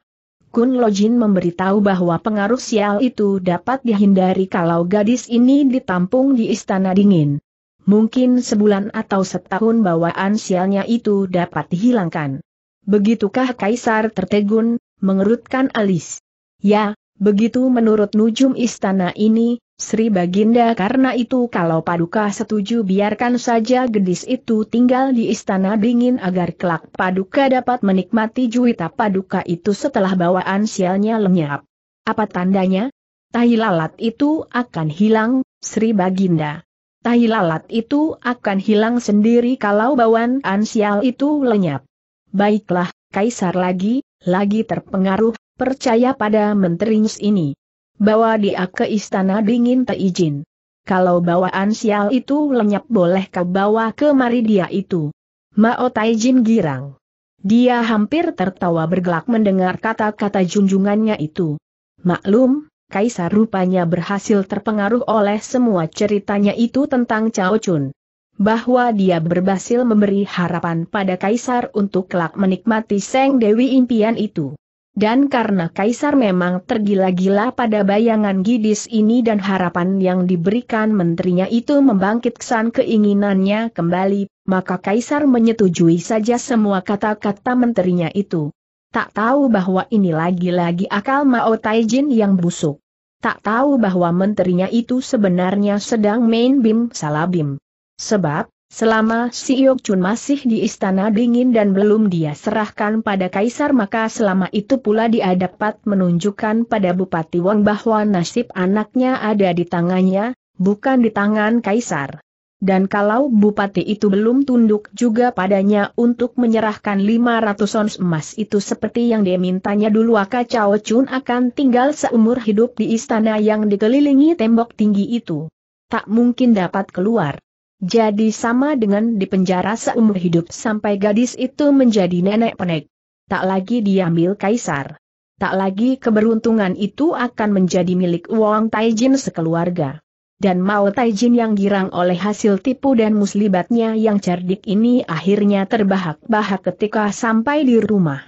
[SPEAKER 1] Kun Lojin memberitahu bahwa pengaruh sial itu dapat dihindari kalau gadis ini ditampung di istana dingin. Mungkin sebulan atau setahun bawaan sialnya itu dapat dihilangkan. Begitukah Kaisar tertegun, mengerutkan alis. Ya, begitu menurut nujum istana ini, Sri Baginda karena itu kalau Paduka setuju biarkan saja gedis itu tinggal di istana dingin agar kelak Paduka dapat menikmati juwita Paduka itu setelah bawaan sialnya lenyap. Apa tandanya? Tahi lalat itu akan hilang, Sri Baginda. Tahi lalat itu akan hilang sendiri kalau bawaan ansial itu lenyap. Baiklah, Kaisar lagi, lagi terpengaruh, percaya pada menteri ini. Bawa dia ke istana dingin izin. Kalau bawaan sial itu lenyap boleh kau bawa kemari dia itu. Mao Taijin girang. Dia hampir tertawa bergelak mendengar kata-kata junjungannya itu. Maklum, Kaisar rupanya berhasil terpengaruh oleh semua ceritanya itu tentang Cao Chun bahwa dia berhasil memberi harapan pada Kaisar untuk kelak menikmati Seng Dewi impian itu. Dan karena Kaisar memang tergila-gila pada bayangan Gidis ini dan harapan yang diberikan menterinya itu membangkitkan keinginannya kembali, maka Kaisar menyetujui saja semua kata-kata menterinya itu. Tak tahu bahwa ini lagi-lagi akal Mao Taijin yang busuk. Tak tahu bahwa menterinya itu sebenarnya sedang main bim salabim. Sebab, selama Siok Chun masih di istana dingin dan belum dia serahkan pada kaisar maka selama itu pula dia dapat menunjukkan pada Bupati Wang bahwa nasib anaknya ada di tangannya, bukan di tangan kaisar. Dan kalau bupati itu belum tunduk juga padanya untuk menyerahkan 500 ons emas itu seperti yang dia mintanya dulu Aka Chao Chun akan tinggal seumur hidup di istana yang dikelilingi tembok tinggi itu. Tak mungkin dapat keluar. Jadi sama dengan dipenjara seumur hidup sampai gadis itu menjadi nenek penek. Tak lagi diambil kaisar. Tak lagi keberuntungan itu akan menjadi milik uang Taijin sekeluarga. Dan Mao Taijin yang girang oleh hasil tipu dan muslibatnya yang cerdik ini akhirnya terbahak-bahak ketika sampai di rumah.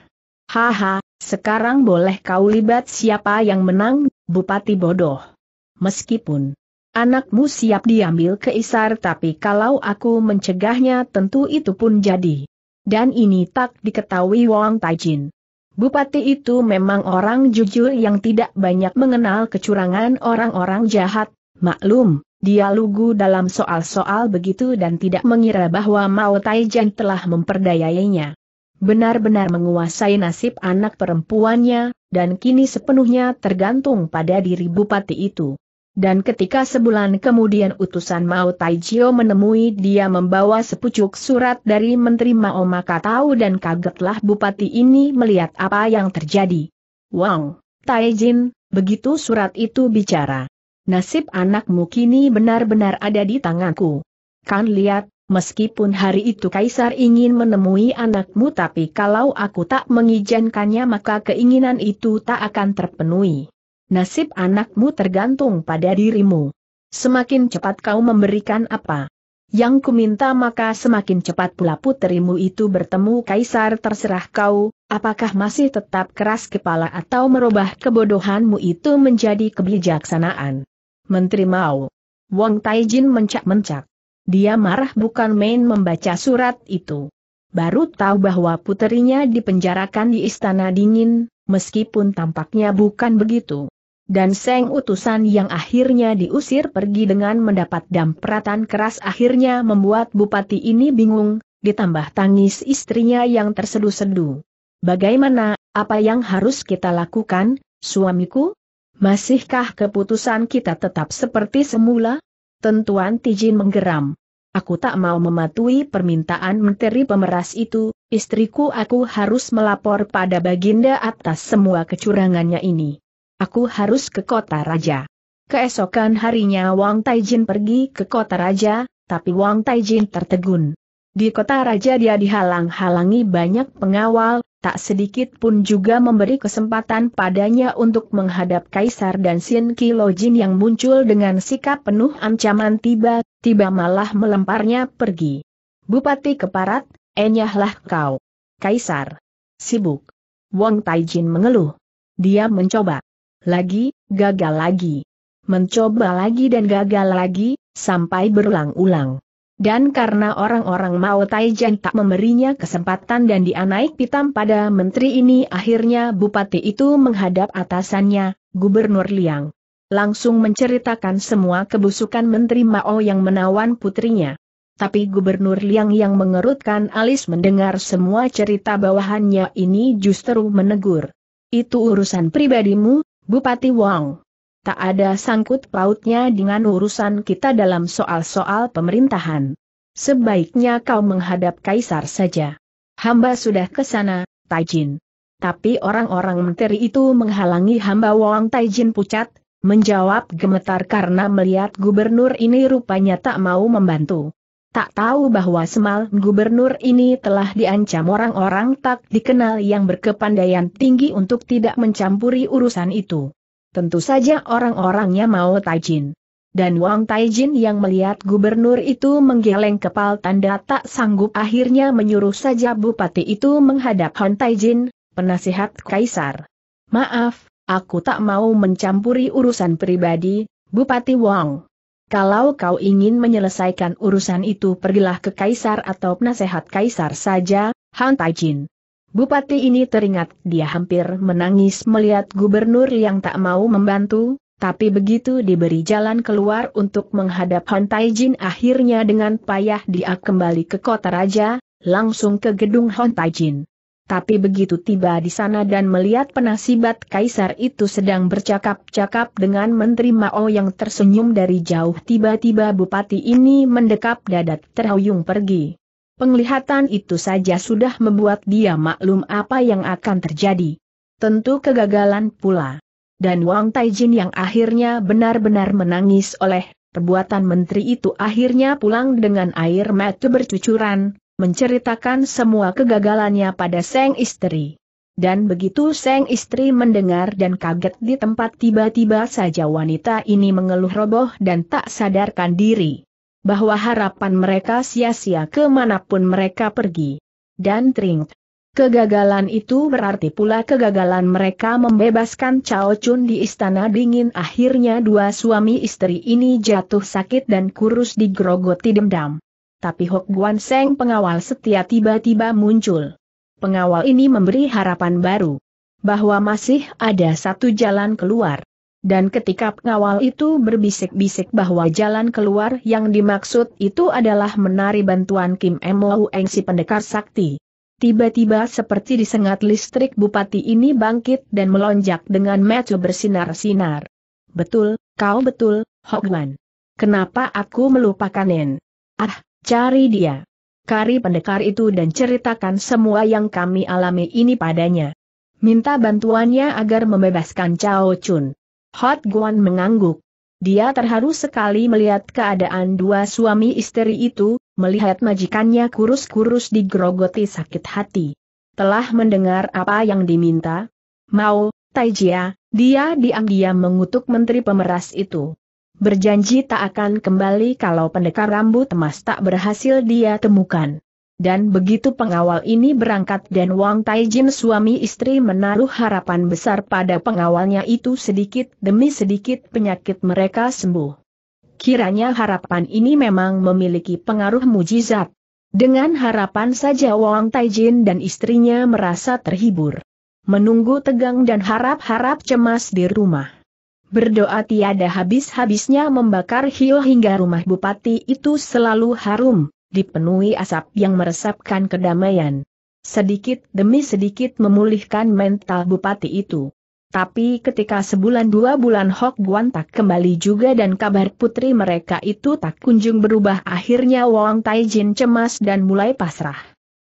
[SPEAKER 1] Haha, sekarang boleh kau libat siapa yang menang, Bupati bodoh. Meskipun Anakmu siap diambil ke Isar tapi kalau aku mencegahnya tentu itu pun jadi. Dan ini tak diketahui Wang Taijin. Bupati itu memang orang jujur yang tidak banyak mengenal kecurangan orang-orang jahat, maklum, dia lugu dalam soal-soal begitu dan tidak mengira bahwa Mao Taijin telah memperdayainya. Benar-benar menguasai nasib anak perempuannya, dan kini sepenuhnya tergantung pada diri bupati itu. Dan ketika sebulan kemudian utusan Mao Taijio menemui dia membawa sepucuk surat dari Menteri Mao maka tahu dan kagetlah bupati ini melihat apa yang terjadi. Wang, Taijin, begitu surat itu bicara. Nasib anakmu kini benar-benar ada di tanganku. Kan lihat, meskipun hari itu Kaisar ingin menemui anakmu tapi kalau aku tak mengizinkannya maka keinginan itu tak akan terpenuhi nasib anakmu tergantung pada dirimu. Semakin cepat kau memberikan apa yang kuminta maka semakin cepat pula puterimu itu bertemu kaisar terserah kau, apakah masih tetap keras kepala atau merubah kebodohanmu itu menjadi kebijaksanaan. Menteri Mao. Wong Taijin mencak-mencak. Dia marah bukan main membaca surat itu. Baru tahu bahwa puterinya dipenjarakan di istana dingin, meskipun tampaknya bukan begitu dan Seng utusan yang akhirnya diusir pergi dengan mendapat dampratan keras akhirnya membuat bupati ini bingung, ditambah tangis istrinya yang tersedu-sedu. Bagaimana, apa yang harus kita lakukan, suamiku? Masihkah keputusan kita tetap seperti semula? Tentuan Tijin menggeram. Aku tak mau mematuhi permintaan menteri pemeras itu, istriku aku harus melapor pada Baginda atas semua kecurangannya ini. Aku harus ke kota raja. Keesokan harinya Wang Taijin pergi ke kota raja, tapi Wang Taijin tertegun. Di kota raja dia dihalang-halangi banyak pengawal, tak sedikit pun juga memberi kesempatan padanya untuk menghadap Kaisar dan Sin Kilojin yang muncul dengan sikap penuh ancaman tiba-tiba malah melemparnya pergi. Bupati Keparat, enyahlah kau. Kaisar. Sibuk. Wang Taijin mengeluh. Dia mencoba lagi, gagal lagi. Mencoba lagi dan gagal lagi, sampai berulang-ulang. Dan karena orang-orang Mao Taijian tak memberinya kesempatan dan dianaik pitam pada menteri ini akhirnya bupati itu menghadap atasannya, Gubernur Liang. Langsung menceritakan semua kebusukan menteri Mao yang menawan putrinya. Tapi Gubernur Liang yang mengerutkan alis mendengar semua cerita bawahannya ini justru menegur. Itu urusan pribadimu, Bupati Wong. Tak ada sangkut pautnya dengan urusan kita dalam soal-soal pemerintahan. Sebaiknya kau menghadap kaisar saja. Hamba sudah ke sana, Taijin. Tapi orang-orang menteri itu menghalangi hamba Wong Taijin pucat, menjawab gemetar karena melihat gubernur ini rupanya tak mau membantu tak tahu bahwa semal gubernur ini telah diancam orang-orang tak dikenal yang berkepandaian tinggi untuk tidak mencampuri urusan itu. Tentu saja orang-orangnya mau Taijin. Dan Wang Taijin yang melihat gubernur itu menggeleng kepal tanda tak sanggup akhirnya menyuruh saja bupati itu menghadap Han Taijin, penasihat kaisar. Maaf, aku tak mau mencampuri urusan pribadi, Bupati Wang. Kalau kau ingin menyelesaikan urusan itu pergilah ke kaisar atau penasehat kaisar saja, Han Taijin. Bupati ini teringat dia hampir menangis melihat gubernur yang tak mau membantu, tapi begitu diberi jalan keluar untuk menghadap Han Taijin akhirnya dengan payah dia kembali ke kota raja, langsung ke gedung Han Taijin tapi begitu tiba di sana dan melihat penasibat kaisar itu sedang bercakap-cakap dengan Menteri Mao yang tersenyum dari jauh tiba-tiba bupati ini mendekap dadat terhuyung pergi. Penglihatan itu saja sudah membuat dia maklum apa yang akan terjadi. Tentu kegagalan pula. Dan Wang Taijin yang akhirnya benar-benar menangis oleh perbuatan menteri itu akhirnya pulang dengan air mata bercucuran, menceritakan semua kegagalannya pada Seng Istri. Dan begitu Seng Istri mendengar dan kaget di tempat tiba-tiba saja wanita ini mengeluh roboh dan tak sadarkan diri. Bahwa harapan mereka sia-sia kemanapun mereka pergi. Dan tring. Kegagalan itu berarti pula kegagalan mereka membebaskan Cao Chun di istana dingin akhirnya dua suami istri ini jatuh sakit dan kurus di digerogoti dendam tapi Hok Guan Seng pengawal setia tiba-tiba muncul. Pengawal ini memberi harapan baru bahwa masih ada satu jalan keluar. Dan ketika pengawal itu berbisik-bisik bahwa jalan keluar yang dimaksud itu adalah menari bantuan Kim Mo Eng si pendekar sakti. Tiba-tiba seperti disengat listrik bupati ini bangkit dan melonjak dengan mata bersinar-sinar. Betul, kau betul, Guan. Kenapa aku melupakan Ah, Cari dia. Kari pendekar itu dan ceritakan semua yang kami alami ini padanya. Minta bantuannya agar membebaskan Cao Chun. Hot Guan mengangguk. Dia terharu sekali melihat keadaan dua suami istri itu, melihat majikannya kurus-kurus digerogoti sakit hati. Telah mendengar apa yang diminta? Mau, Taijia, dia diam-diam mengutuk menteri pemeras itu berjanji tak akan kembali kalau pendekar rambut emas tak berhasil dia temukan. Dan begitu pengawal ini berangkat dan Wang Taijin suami istri menaruh harapan besar pada pengawalnya itu sedikit demi sedikit penyakit mereka sembuh. Kiranya harapan ini memang memiliki pengaruh mujizat. Dengan harapan saja Wang Taijin dan istrinya merasa terhibur. Menunggu tegang dan harap-harap cemas di rumah berdoa tiada habis-habisnya membakar hiu hingga rumah bupati itu selalu harum, dipenuhi asap yang meresapkan kedamaian. Sedikit demi sedikit memulihkan mental bupati itu. Tapi ketika sebulan dua bulan Hok Guan tak kembali juga dan kabar putri mereka itu tak kunjung berubah akhirnya Wang Taijin cemas dan mulai pasrah.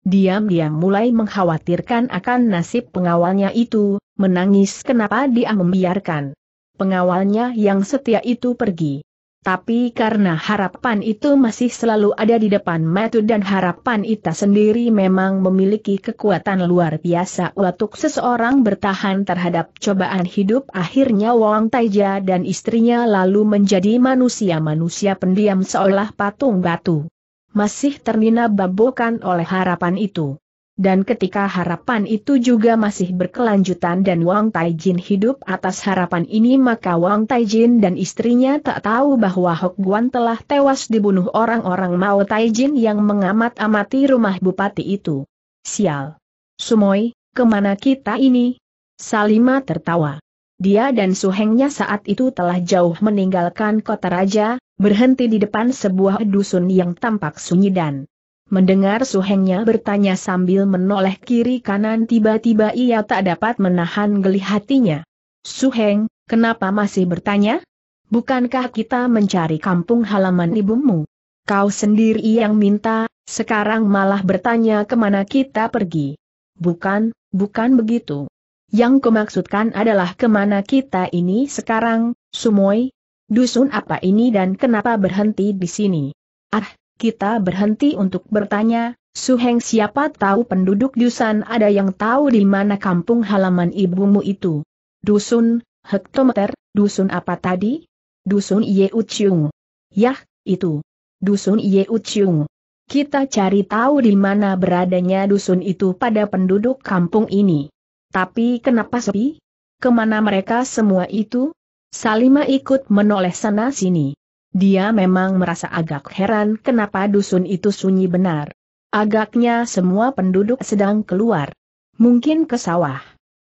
[SPEAKER 1] Diam-diam mulai mengkhawatirkan akan nasib pengawalnya itu, menangis kenapa dia membiarkan pengawalnya yang setia itu pergi. Tapi karena harapan itu masih selalu ada di depan metu dan harapan itu sendiri memang memiliki kekuatan luar biasa untuk seseorang bertahan terhadap cobaan hidup akhirnya Wang Taija dan istrinya lalu menjadi manusia-manusia pendiam seolah patung batu. Masih terlina babokan oleh harapan itu. Dan ketika harapan itu juga masih berkelanjutan dan Wang Taijin hidup atas harapan ini maka Wang Taijin dan istrinya tak tahu bahwa Hok Guan telah tewas dibunuh orang-orang Mao Taijin yang mengamat-amati rumah bupati itu. Sial! Sumoy, kemana kita ini? Salima tertawa. Dia dan suhengnya saat itu telah jauh meninggalkan kota raja, berhenti di depan sebuah dusun yang tampak sunyi dan Mendengar suhengnya bertanya sambil menoleh kiri kanan tiba-tiba ia tak dapat menahan geli hatinya. Suheng, kenapa masih bertanya? Bukankah kita mencari kampung halaman ibumu? Kau sendiri yang minta, sekarang malah bertanya kemana kita pergi. Bukan, bukan begitu. Yang kumaksudkan adalah kemana kita ini sekarang, Sumoy? Dusun apa ini dan kenapa berhenti di sini? Ah, kita berhenti untuk bertanya, Suheng siapa tahu penduduk Dusan ada yang tahu di mana kampung halaman ibumu itu. Dusun, hektometer, dusun apa tadi? Dusun Ye Uciung. Yah, itu. Dusun Ye Uciung. Kita cari tahu di mana beradanya dusun itu pada penduduk kampung ini. Tapi kenapa sepi? Kemana mereka semua itu? Salima ikut menoleh sana-sini. Dia memang merasa agak heran kenapa dusun itu sunyi benar. Agaknya semua penduduk sedang keluar. Mungkin ke sawah.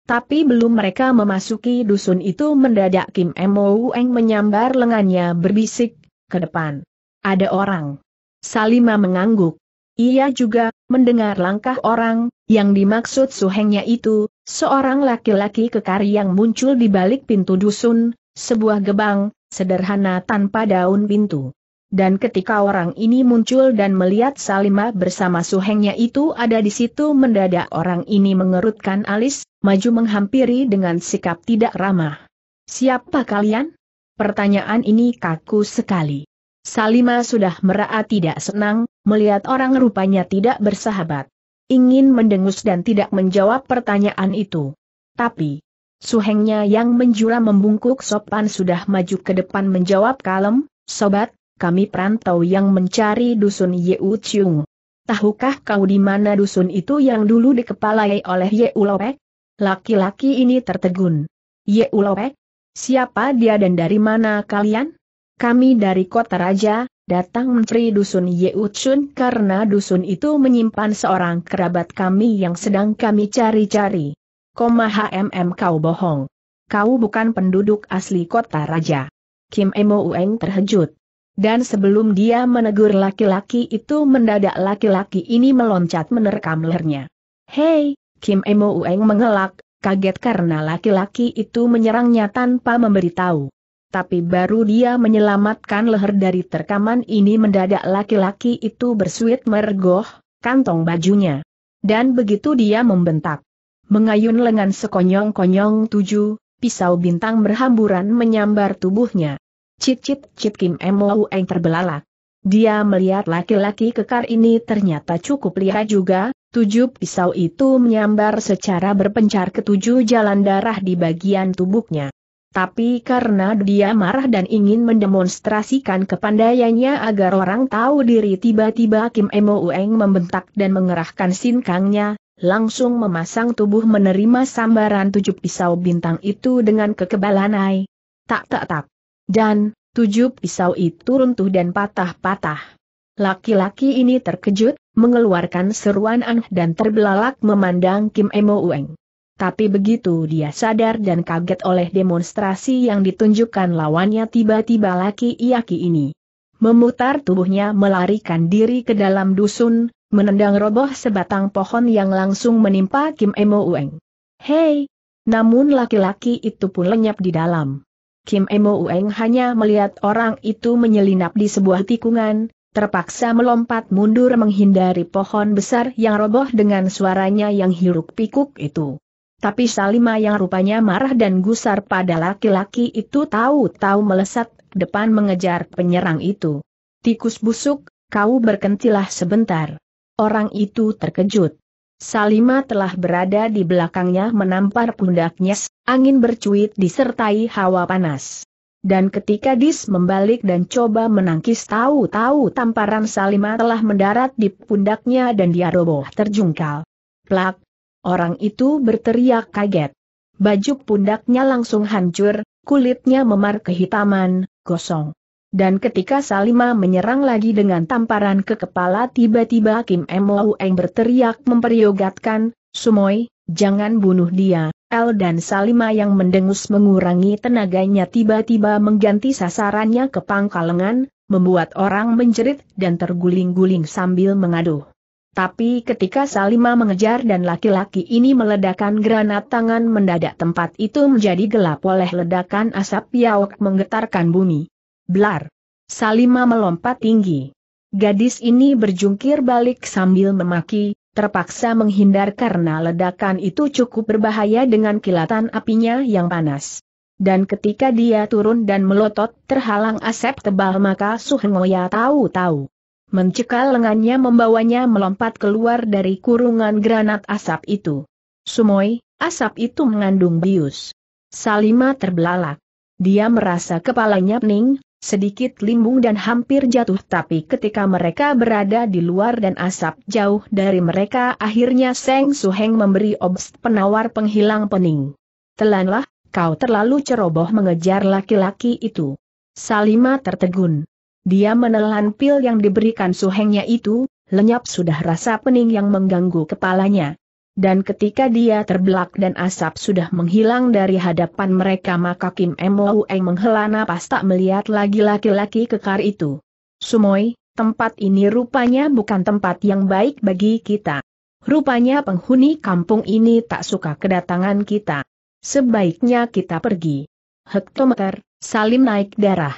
[SPEAKER 1] Tapi belum mereka memasuki dusun itu mendadak Kim Emo Eng menyambar lengannya berbisik, ke depan. Ada orang. Salima mengangguk. Ia juga, mendengar langkah orang, yang dimaksud suhengnya itu, seorang laki-laki kekar yang muncul di balik pintu dusun, sebuah gebang, sederhana tanpa daun pintu. Dan ketika orang ini muncul dan melihat Salima bersama suhengnya itu ada di situ mendadak orang ini mengerutkan alis, maju menghampiri dengan sikap tidak ramah. Siapa kalian? Pertanyaan ini kaku sekali. Salima sudah merasa tidak senang, melihat orang rupanya tidak bersahabat. Ingin mendengus dan tidak menjawab pertanyaan itu. Tapi, Suhengnya yang menjura membungkuk sopan sudah maju ke depan menjawab kalem, Sobat, kami perantau yang mencari dusun Yeu Chiung. Tahukah kau di mana dusun itu yang dulu dikepalai oleh Yeu Lopek? Laki-laki ini tertegun. Yeu Lopek? Siapa dia dan dari mana kalian? Kami dari kota raja, datang mencari dusun Yeu Chun karena dusun itu menyimpan seorang kerabat kami yang sedang kami cari-cari. Koma HMM kau bohong. Kau bukan penduduk asli kota raja. Kim Emo Ueng terhejut. Dan sebelum dia menegur laki-laki itu mendadak laki-laki ini meloncat menerkam lehernya. Hei, Kim Emo Ueng mengelak, kaget karena laki-laki itu menyerangnya tanpa memberitahu. Tapi baru dia menyelamatkan leher dari terkaman ini mendadak laki-laki itu bersuit mergoh, kantong bajunya. Dan begitu dia membentak. Mengayun lengan sekonyong-konyong tujuh, pisau bintang berhamburan menyambar tubuhnya. Cicit cicit Kim Mo Eng terbelalak. Dia melihat laki-laki kekar ini ternyata cukup lihai juga, tujuh pisau itu menyambar secara berpencar ke tujuh jalan darah di bagian tubuhnya. Tapi karena dia marah dan ingin mendemonstrasikan kepandaiannya agar orang tahu diri tiba-tiba Kim Emo Ueng membentak dan mengerahkan sinkangnya, langsung memasang tubuh menerima sambaran tujuh pisau bintang itu dengan kekebalan ai. Tak tak tak. Dan, tujuh pisau itu runtuh dan patah-patah. Laki-laki ini terkejut, mengeluarkan seruan aneh dan terbelalak memandang Kim Emo Ueng. Tapi begitu dia sadar dan kaget oleh demonstrasi yang ditunjukkan lawannya tiba-tiba laki-laki ini. Memutar tubuhnya melarikan diri ke dalam dusun, menendang roboh sebatang pohon yang langsung menimpa Kim Emo Ueng. Hei! Namun laki-laki itu pun lenyap di dalam. Kim Emo Ueng hanya melihat orang itu menyelinap di sebuah tikungan, terpaksa melompat mundur menghindari pohon besar yang roboh dengan suaranya yang hiruk pikuk itu. Tapi Salima yang rupanya marah dan gusar pada laki-laki itu tahu-tahu melesat depan mengejar penyerang itu. Tikus busuk, kau berkentilah sebentar. Orang itu terkejut. Salima telah berada di belakangnya menampar pundaknya, angin bercuit disertai hawa panas. Dan ketika Dis membalik dan coba menangkis tahu-tahu tamparan Salima telah mendarat di pundaknya dan dia roboh terjungkal. Plak! Orang itu berteriak kaget. Baju pundaknya langsung hancur, kulitnya memar kehitaman, gosong. Dan ketika Salima menyerang lagi dengan tamparan ke kepala tiba-tiba Kim Eng berteriak memperyogatkan, Sumoi, jangan bunuh dia. El dan Salima yang mendengus mengurangi tenaganya tiba-tiba mengganti sasarannya ke pangkal lengan, membuat orang menjerit dan terguling-guling sambil mengaduh. Tapi ketika Salima mengejar dan laki-laki ini meledakan granat tangan mendadak tempat itu menjadi gelap oleh ledakan asap yaok menggetarkan bumi. Blar. Salima melompat tinggi. Gadis ini berjungkir balik sambil memaki, terpaksa menghindar karena ledakan itu cukup berbahaya dengan kilatan apinya yang panas. Dan ketika dia turun dan melotot terhalang asap tebal maka Suhengoya tahu-tahu. Mencekal lengannya membawanya melompat keluar dari kurungan granat asap itu. Sumoy, asap itu mengandung bius. Salima terbelalak. Dia merasa kepalanya pening, sedikit limbung dan hampir jatuh tapi ketika mereka berada di luar dan asap jauh dari mereka akhirnya Seng Heng memberi obst penawar penghilang pening. Telanlah, kau terlalu ceroboh mengejar laki-laki itu. Salima tertegun. Dia menelan pil yang diberikan Su Hengnya itu, lenyap sudah rasa pening yang mengganggu kepalanya. Dan ketika dia terbelak dan asap sudah menghilang dari hadapan mereka maka Kim Eng menghela napas tak melihat lagi laki-laki kekar itu. Sumoy, tempat ini rupanya bukan tempat yang baik bagi kita. Rupanya penghuni kampung ini tak suka kedatangan kita. Sebaiknya kita pergi. Hektometer, Salim naik darah.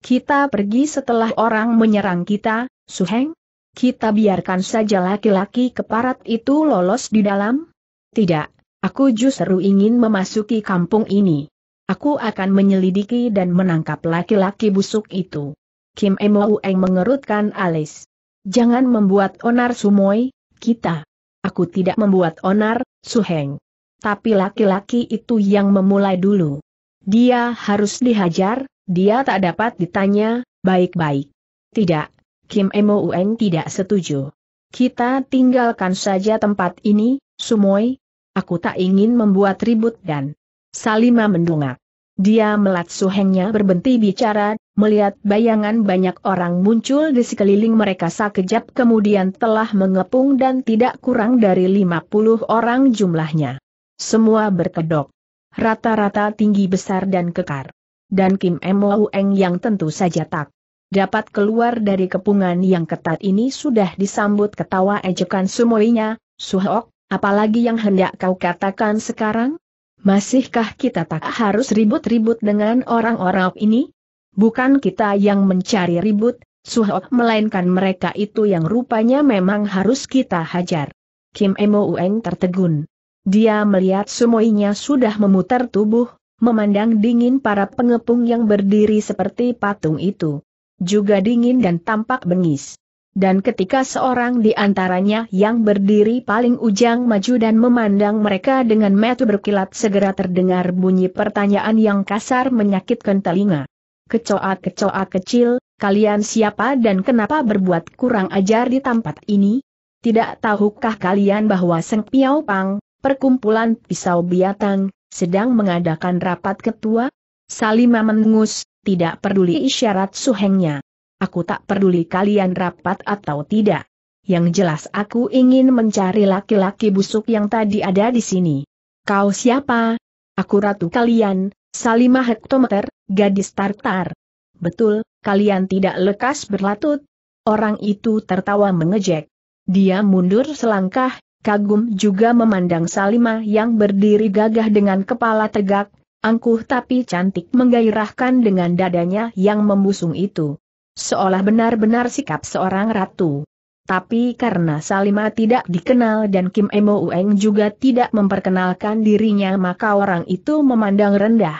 [SPEAKER 1] Kita pergi setelah orang menyerang kita, Suheng? Kita biarkan saja laki-laki keparat itu lolos di dalam? Tidak, aku justru ingin memasuki kampung ini. Aku akan menyelidiki dan menangkap laki-laki busuk itu. Kim Emoueng mengerutkan alis. Jangan membuat onar Sumoy, kita. Aku tidak membuat onar, Suheng. Tapi laki-laki itu yang memulai dulu. Dia harus dihajar, dia tak dapat ditanya, baik-baik. Tidak, Kim Ueng tidak setuju. Kita tinggalkan saja tempat ini, Sumoy. Aku tak ingin membuat ribut dan... Salima mendongak. Dia melat suhengnya berbenti bicara, melihat bayangan banyak orang muncul di sekeliling mereka sekejap kemudian telah mengepung dan tidak kurang dari 50 orang jumlahnya. Semua berkedok. Rata-rata tinggi besar dan kekar. Dan Kim Ueng yang tentu saja tak dapat keluar dari kepungan yang ketat ini sudah disambut ketawa ejekan semuanya, Suhok, apalagi yang hendak kau katakan sekarang? Masihkah kita tak harus ribut-ribut dengan orang-orang ini? Bukan kita yang mencari ribut, Suhok melainkan mereka itu yang rupanya memang harus kita hajar. Kim Emo Ueng tertegun. Dia melihat semuanya sudah memutar tubuh, memandang dingin para pengepung yang berdiri seperti patung itu juga dingin dan tampak bengis. Dan ketika seorang di antaranya yang berdiri paling ujang maju dan memandang mereka dengan mata berkilat segera terdengar bunyi pertanyaan yang kasar menyakitkan telinga. Kecoa-kecoa kecil, kalian siapa dan kenapa berbuat kurang ajar di tempat ini? Tidak tahukah kalian bahwa Seng Piao Pang, perkumpulan pisau biatang, sedang mengadakan rapat ketua? Salima mengus, tidak peduli isyarat suhengnya. Aku tak peduli kalian rapat atau tidak. Yang jelas aku ingin mencari laki-laki busuk yang tadi ada di sini. Kau siapa? Aku ratu kalian, Salimah Hektometer, gadis Tartar. Betul, kalian tidak lekas berlatut. Orang itu tertawa mengejek. Dia mundur selangkah, kagum juga memandang Salimah yang berdiri gagah dengan kepala tegak, angkuh tapi cantik menggairahkan dengan dadanya yang membusung itu. Seolah benar-benar sikap seorang ratu. Tapi karena Salima tidak dikenal dan Kim Emo Ueng juga tidak memperkenalkan dirinya maka orang itu memandang rendah.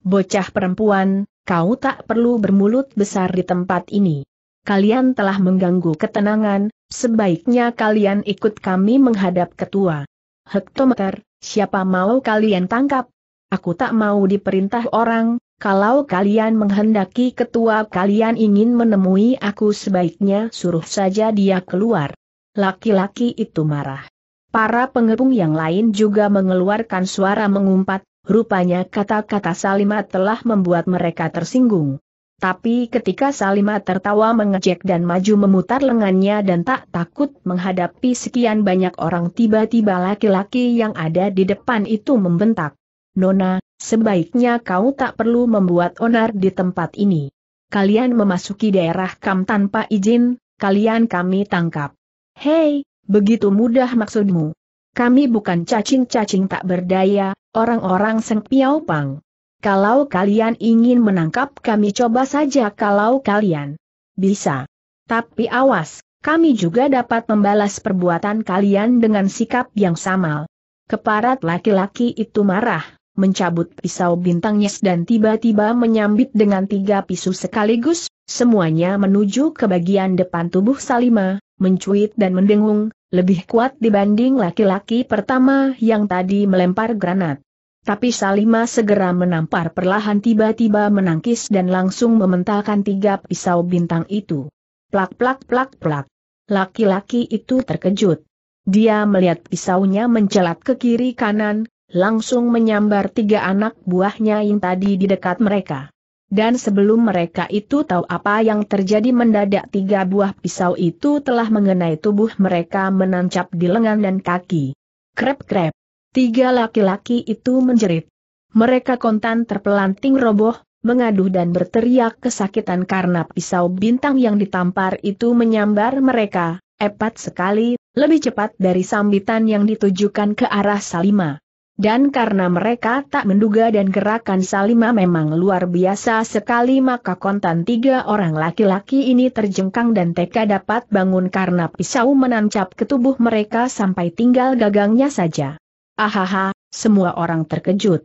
[SPEAKER 1] Bocah perempuan, kau tak perlu bermulut besar di tempat ini. Kalian telah mengganggu ketenangan, sebaiknya kalian ikut kami menghadap ketua. Hektometer, siapa mau kalian tangkap, Aku tak mau diperintah orang, kalau kalian menghendaki ketua kalian ingin menemui aku sebaiknya suruh saja dia keluar. Laki-laki itu marah. Para pengepung yang lain juga mengeluarkan suara mengumpat, rupanya kata-kata Salimat telah membuat mereka tersinggung. Tapi ketika Salima tertawa mengejek dan maju memutar lengannya dan tak takut menghadapi sekian banyak orang tiba-tiba laki-laki yang ada di depan itu membentak. Nona, sebaiknya kau tak perlu membuat onar di tempat ini. Kalian memasuki daerah kam tanpa izin, kalian kami tangkap. Hei, begitu mudah maksudmu. Kami bukan cacing-cacing tak berdaya, orang-orang Seng Piau Pang. Kalau kalian ingin menangkap kami coba saja kalau kalian bisa. Tapi awas, kami juga dapat membalas perbuatan kalian dengan sikap yang samal. Keparat laki-laki itu marah, mencabut pisau bintangnya dan tiba-tiba menyambit dengan tiga pisau sekaligus, semuanya menuju ke bagian depan tubuh Salima, mencuit dan mendengung, lebih kuat dibanding laki-laki pertama yang tadi melempar granat. Tapi Salima segera menampar perlahan tiba-tiba menangkis dan langsung mementalkan tiga pisau bintang itu. Plak plak plak plak. Laki-laki itu terkejut. Dia melihat pisaunya mencelat ke kiri kanan, langsung menyambar tiga anak buahnya yang tadi di dekat mereka. Dan sebelum mereka itu tahu apa yang terjadi mendadak tiga buah pisau itu telah mengenai tubuh mereka menancap di lengan dan kaki. Krep-krep. Tiga laki-laki itu menjerit. Mereka kontan terpelanting roboh, mengaduh dan berteriak kesakitan karena pisau bintang yang ditampar itu menyambar mereka, epat sekali, lebih cepat dari sambitan yang ditujukan ke arah Salima. Dan karena mereka tak menduga dan gerakan Salima memang luar biasa sekali maka kontan tiga orang laki-laki ini terjengkang dan teka dapat bangun karena pisau menancap ke tubuh mereka sampai tinggal gagangnya saja. Ahaha, semua orang terkejut.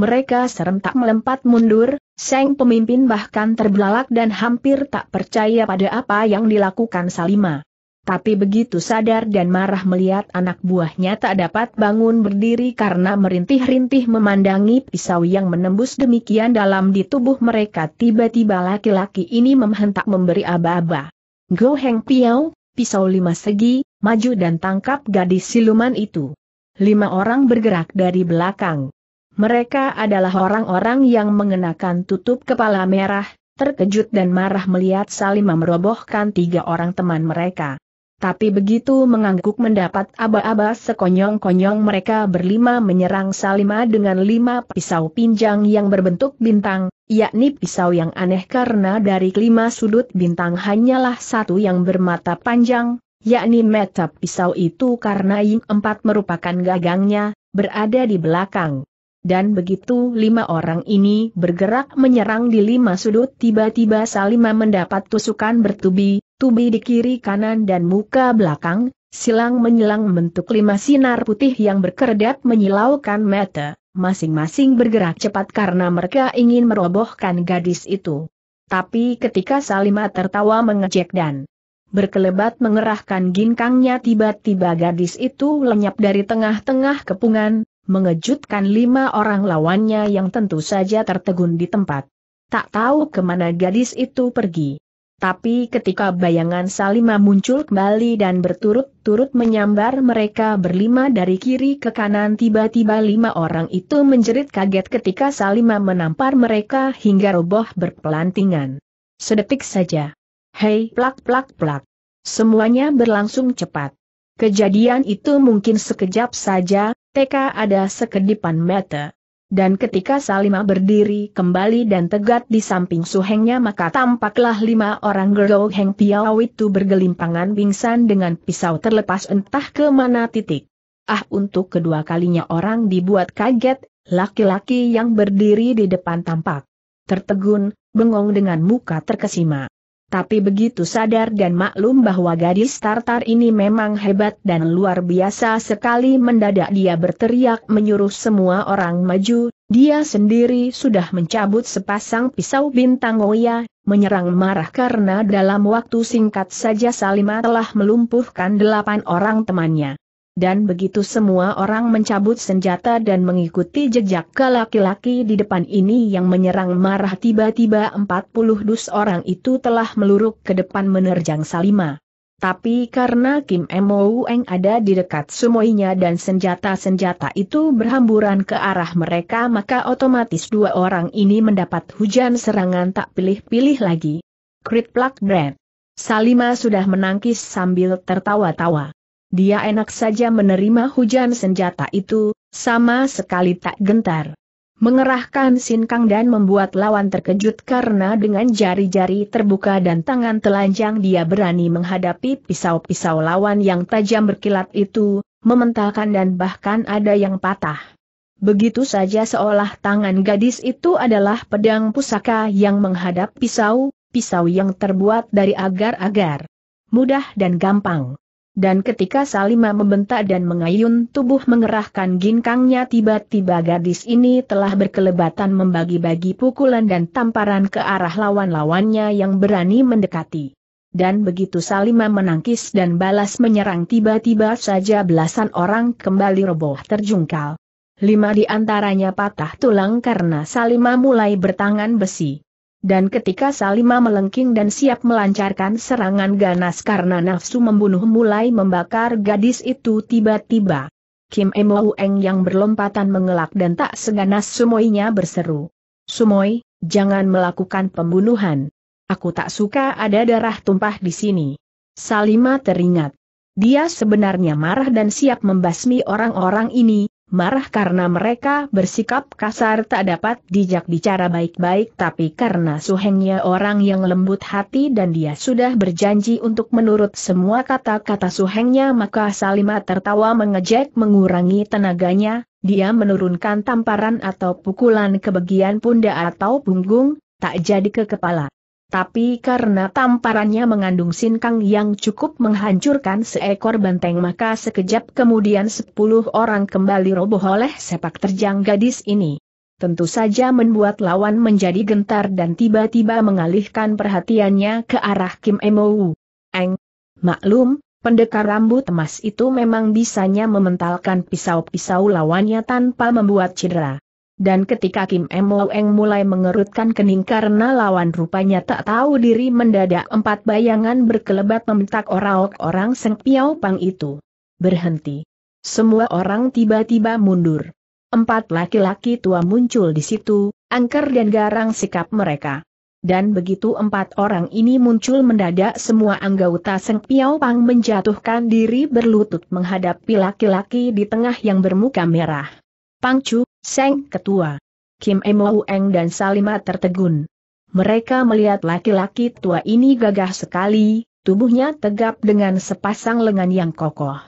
[SPEAKER 1] Mereka serentak melempat mundur, Seng pemimpin bahkan terbelalak dan hampir tak percaya pada apa yang dilakukan Salima. Tapi begitu sadar dan marah melihat anak buahnya tak dapat bangun berdiri karena merintih-rintih memandangi pisau yang menembus demikian dalam di tubuh mereka tiba-tiba laki-laki ini memhentak memberi aba-aba. Go Heng Piao, pisau lima segi, maju dan tangkap gadis siluman itu. Lima orang bergerak dari belakang. Mereka adalah orang-orang yang mengenakan tutup kepala merah, terkejut dan marah melihat Salim merobohkan tiga orang teman mereka. Tapi begitu mengangguk mendapat aba-aba sekonyong-konyong mereka berlima menyerang Salima dengan lima pisau pinjang yang berbentuk bintang, yakni pisau yang aneh karena dari lima sudut bintang hanyalah satu yang bermata panjang, yakni mata pisau itu karena yang empat merupakan gagangnya, berada di belakang dan begitu lima orang ini bergerak menyerang di lima sudut tiba-tiba Salima mendapat tusukan bertubi, tubi di kiri kanan dan muka belakang, silang menyilang bentuk lima sinar putih yang berkedap menyilaukan mata, masing-masing bergerak cepat karena mereka ingin merobohkan gadis itu. Tapi ketika Salima tertawa mengejek dan berkelebat mengerahkan ginkangnya tiba-tiba gadis itu lenyap dari tengah-tengah kepungan, mengejutkan lima orang lawannya yang tentu saja tertegun di tempat. Tak tahu kemana gadis itu pergi. Tapi ketika bayangan Salima muncul kembali dan berturut-turut menyambar mereka berlima dari kiri ke kanan tiba-tiba lima orang itu menjerit kaget ketika Salima menampar mereka hingga roboh berpelantingan. Sedetik saja. Hei plak plak plak. Semuanya berlangsung cepat. Kejadian itu mungkin sekejap saja, TK ada sekedipan mata. Dan ketika Salima berdiri kembali dan tegak di samping suhengnya maka tampaklah lima orang gerlow Heng piau itu bergelimpangan pingsan dengan pisau terlepas entah ke mana titik. Ah untuk kedua kalinya orang dibuat kaget, laki-laki yang berdiri di depan tampak. Tertegun, bengong dengan muka terkesima. Tapi begitu sadar dan maklum bahwa gadis Tartar ini memang hebat dan luar biasa sekali mendadak dia berteriak menyuruh semua orang maju, dia sendiri sudah mencabut sepasang pisau bintang Oya, menyerang marah karena dalam waktu singkat saja Salima telah melumpuhkan delapan orang temannya dan begitu semua orang mencabut senjata dan mengikuti jejak ke laki-laki di depan ini yang menyerang marah tiba-tiba 40 dus orang itu telah meluruk ke depan menerjang Salima. Tapi karena Kim Mo Eng ada di dekat semuanya dan senjata-senjata itu berhamburan ke arah mereka maka otomatis dua orang ini mendapat hujan serangan tak pilih-pilih lagi. Krit plak Brand. Salima sudah menangkis sambil tertawa-tawa dia enak saja menerima hujan senjata itu, sama sekali tak gentar. Mengerahkan sinkang dan membuat lawan terkejut karena dengan jari-jari terbuka dan tangan telanjang dia berani menghadapi pisau-pisau lawan yang tajam berkilat itu, mementalkan dan bahkan ada yang patah. Begitu saja seolah tangan gadis itu adalah pedang pusaka yang menghadap pisau, pisau yang terbuat dari agar-agar. Mudah dan gampang. Dan ketika Salima membentak dan mengayun tubuh mengerahkan ginkangnya tiba-tiba gadis ini telah berkelebatan membagi-bagi pukulan dan tamparan ke arah lawan-lawannya yang berani mendekati. Dan begitu Salima menangkis dan balas menyerang tiba-tiba saja belasan orang kembali roboh terjungkal. Lima di antaranya patah tulang karena Salima mulai bertangan besi. Dan ketika Salima melengking dan siap melancarkan serangan ganas karena nafsu membunuh mulai membakar gadis itu tiba-tiba. Kim Emo Eng yang berlompatan mengelak dan tak seganas sumoinya berseru. Sumoi, jangan melakukan pembunuhan. Aku tak suka ada darah tumpah di sini. Salima teringat. Dia sebenarnya marah dan siap membasmi orang-orang ini, marah karena mereka bersikap kasar tak dapat dijak bicara baik-baik tapi karena Suhengnya orang yang lembut hati dan dia sudah berjanji untuk menurut semua kata-kata Suhengnya maka Salima tertawa mengejek mengurangi tenaganya, dia menurunkan tamparan atau pukulan ke bagian pundak atau punggung, tak jadi ke kepala. Tapi karena tamparannya mengandung sinkang yang cukup menghancurkan seekor banteng maka sekejap kemudian sepuluh orang kembali roboh oleh sepak terjang gadis ini. Tentu saja membuat lawan menjadi gentar dan tiba-tiba mengalihkan perhatiannya ke arah Kim Emou. Eng. Maklum, pendekar rambut emas itu memang bisanya mementalkan pisau-pisau lawannya tanpa membuat cedera dan ketika Kim Emoeng mulai mengerutkan kening karena lawan rupanya tak tahu diri mendadak empat bayangan berkelebat membentak orang orang Seng Piao Pang itu. Berhenti. Semua orang tiba-tiba mundur. Empat laki-laki tua muncul di situ, angker dan garang sikap mereka. Dan begitu empat orang ini muncul mendadak semua anggota Seng Piao Pang menjatuhkan diri berlutut menghadapi laki-laki di tengah yang bermuka merah. Pangcu, Seng Ketua, Kim Emo Eng dan Salima tertegun. Mereka melihat laki-laki tua ini gagah sekali, tubuhnya tegap dengan sepasang lengan yang kokoh.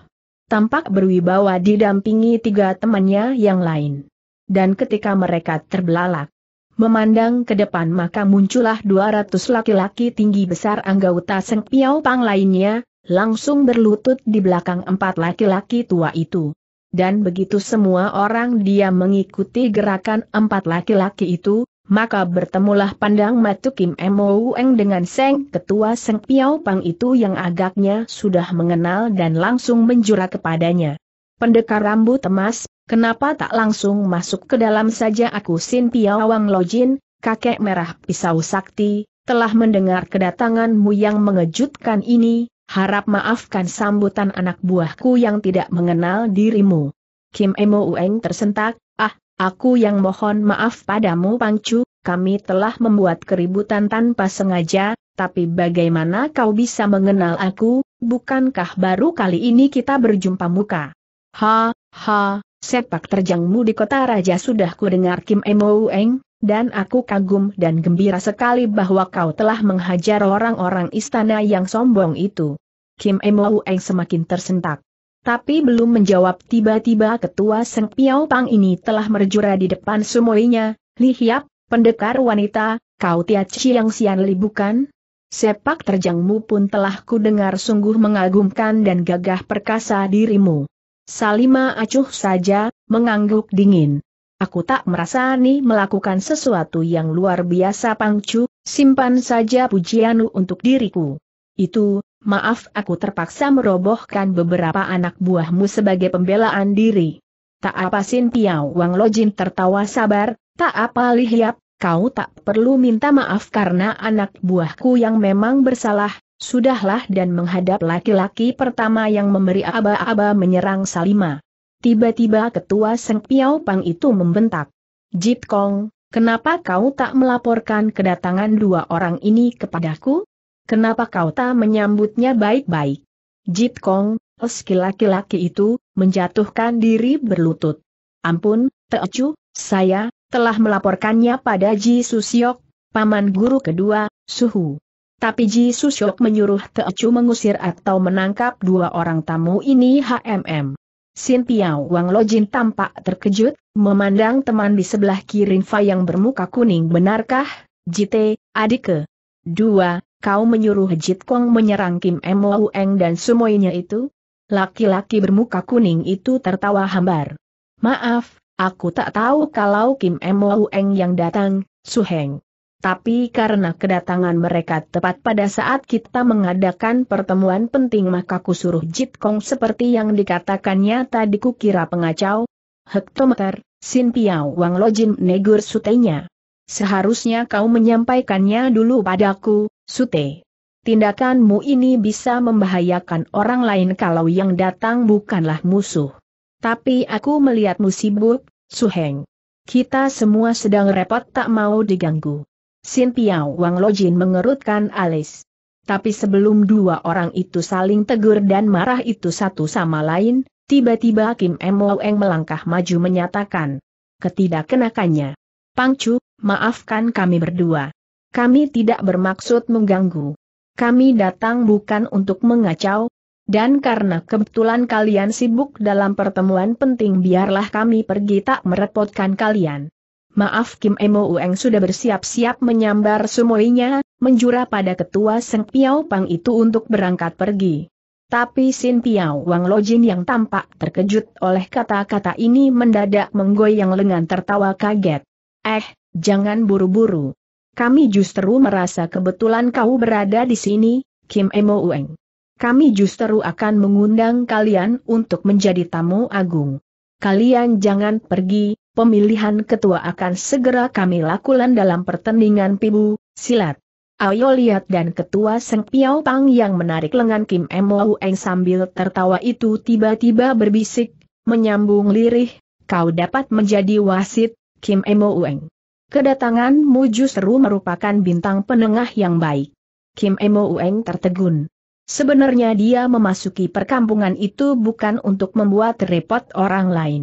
[SPEAKER 1] Tampak berwibawa didampingi tiga temannya yang lain. Dan ketika mereka terbelalak, memandang ke depan maka muncullah 200 laki-laki tinggi besar anggota Seng Piao Pang lainnya, langsung berlutut di belakang empat laki-laki tua itu dan begitu semua orang dia mengikuti gerakan empat laki-laki itu, maka bertemulah pandang Matu Kim Moueng dengan Seng Ketua Seng Piao Pang itu yang agaknya sudah mengenal dan langsung menjura kepadanya. Pendekar rambut emas, kenapa tak langsung masuk ke dalam saja aku Sin Piao Wang Lojin, kakek merah pisau sakti, telah mendengar kedatanganmu yang mengejutkan ini, harap maafkan sambutan anak buahku yang tidak mengenal dirimu. Kim Emo Ueng tersentak, ah, aku yang mohon maaf padamu Pangcu, kami telah membuat keributan tanpa sengaja, tapi bagaimana kau bisa mengenal aku, bukankah baru kali ini kita berjumpa muka? Ha, ha, sepak terjangmu di kota raja sudah kudengar Kim Emo Ueng, dan aku kagum dan gembira sekali bahwa kau telah menghajar orang-orang istana yang sombong itu. Kim Emou Eng semakin tersentak. Tapi belum menjawab tiba-tiba ketua Seng Piao Pang ini telah merjura di depan semuanya, Li Hiap, pendekar wanita, kau Tia Chiang Sian Li bukan? Sepak terjangmu pun telah kudengar sungguh mengagumkan dan gagah perkasa dirimu. Salima acuh saja, mengangguk dingin. Aku tak merasa nih melakukan sesuatu yang luar biasa Pangcu, simpan saja pujianmu untuk diriku. Itu, maaf aku terpaksa merobohkan beberapa anak buahmu sebagai pembelaan diri. Tak apa Sin Piao Wang Lojin tertawa sabar, tak apa Li Hiap, kau tak perlu minta maaf karena anak buahku yang memang bersalah, sudahlah dan menghadap laki-laki pertama yang memberi aba-aba menyerang Salima. Tiba-tiba ketua Seng Piao Pang itu membentak. Jit Kong, kenapa kau tak melaporkan kedatangan dua orang ini kepadaku? Kenapa kau tak menyambutnya baik-baik? Jit Kong, oski laki-laki itu, menjatuhkan diri berlutut. Ampun, Teocu, saya, telah melaporkannya pada Ji Susiok, paman guru kedua, Suhu. Tapi Ji Susiok menyuruh Teocu mengusir atau menangkap dua orang tamu ini HMM. Sin Piao Wang Lojin tampak terkejut, memandang teman di sebelah kiri Fa yang bermuka kuning benarkah, Jite, adike. Dua, kau menyuruh Jit Kong menyerang Kim Mo Eng dan semuanya itu? Laki-laki bermuka kuning itu tertawa hambar. Maaf, aku tak tahu kalau Kim Mo Eng yang datang, Suheng. Tapi karena kedatangan mereka tepat pada saat kita mengadakan pertemuan penting maka kusuruh Jit Kong seperti yang dikatakannya tadi kira pengacau. Hektometer, Sin Piao Wang Lojin negur sutenya. Seharusnya kau menyampaikannya dulu padaku, Sute. Tindakanmu ini bisa membahayakan orang lain kalau yang datang bukanlah musuh. Tapi aku melihatmu sibuk, Suheng. Kita semua sedang repot tak mau diganggu. Sin Piao Wang Lojin mengerutkan alis. Tapi sebelum dua orang itu saling tegur dan marah itu satu sama lain, tiba-tiba Kim Emoweng melangkah maju menyatakan. Ketidakkenakannya. Pangcu, maafkan kami berdua. Kami tidak bermaksud mengganggu. Kami datang bukan untuk mengacau, dan karena kebetulan kalian sibuk dalam pertemuan penting biarlah kami pergi tak merepotkan kalian. Maaf Kim Emo Ueng sudah bersiap-siap menyambar semuanya, menjura pada ketua Seng Piao Pang itu untuk berangkat pergi. Tapi Sin Piao Wang Lojin yang tampak terkejut oleh kata-kata ini mendadak menggoyang lengan tertawa kaget. Eh, jangan buru-buru. Kami justru merasa kebetulan kau berada di sini, Kim Emo Ueng. Kami justru akan mengundang kalian untuk menjadi tamu agung. Kalian jangan pergi, pemilihan ketua akan segera kami lakukan dalam pertandingan pibu, silat. Ayo lihat dan ketua Seng Piao Pang yang menarik lengan Kim Emo Ueng sambil tertawa itu tiba-tiba berbisik, menyambung lirih, kau dapat menjadi wasit, Kim Emo Ueng. Kedatangan Muju Seru merupakan bintang penengah yang baik. Kim Emo Ueng tertegun. Sebenarnya dia memasuki perkampungan itu bukan untuk membuat repot orang lain.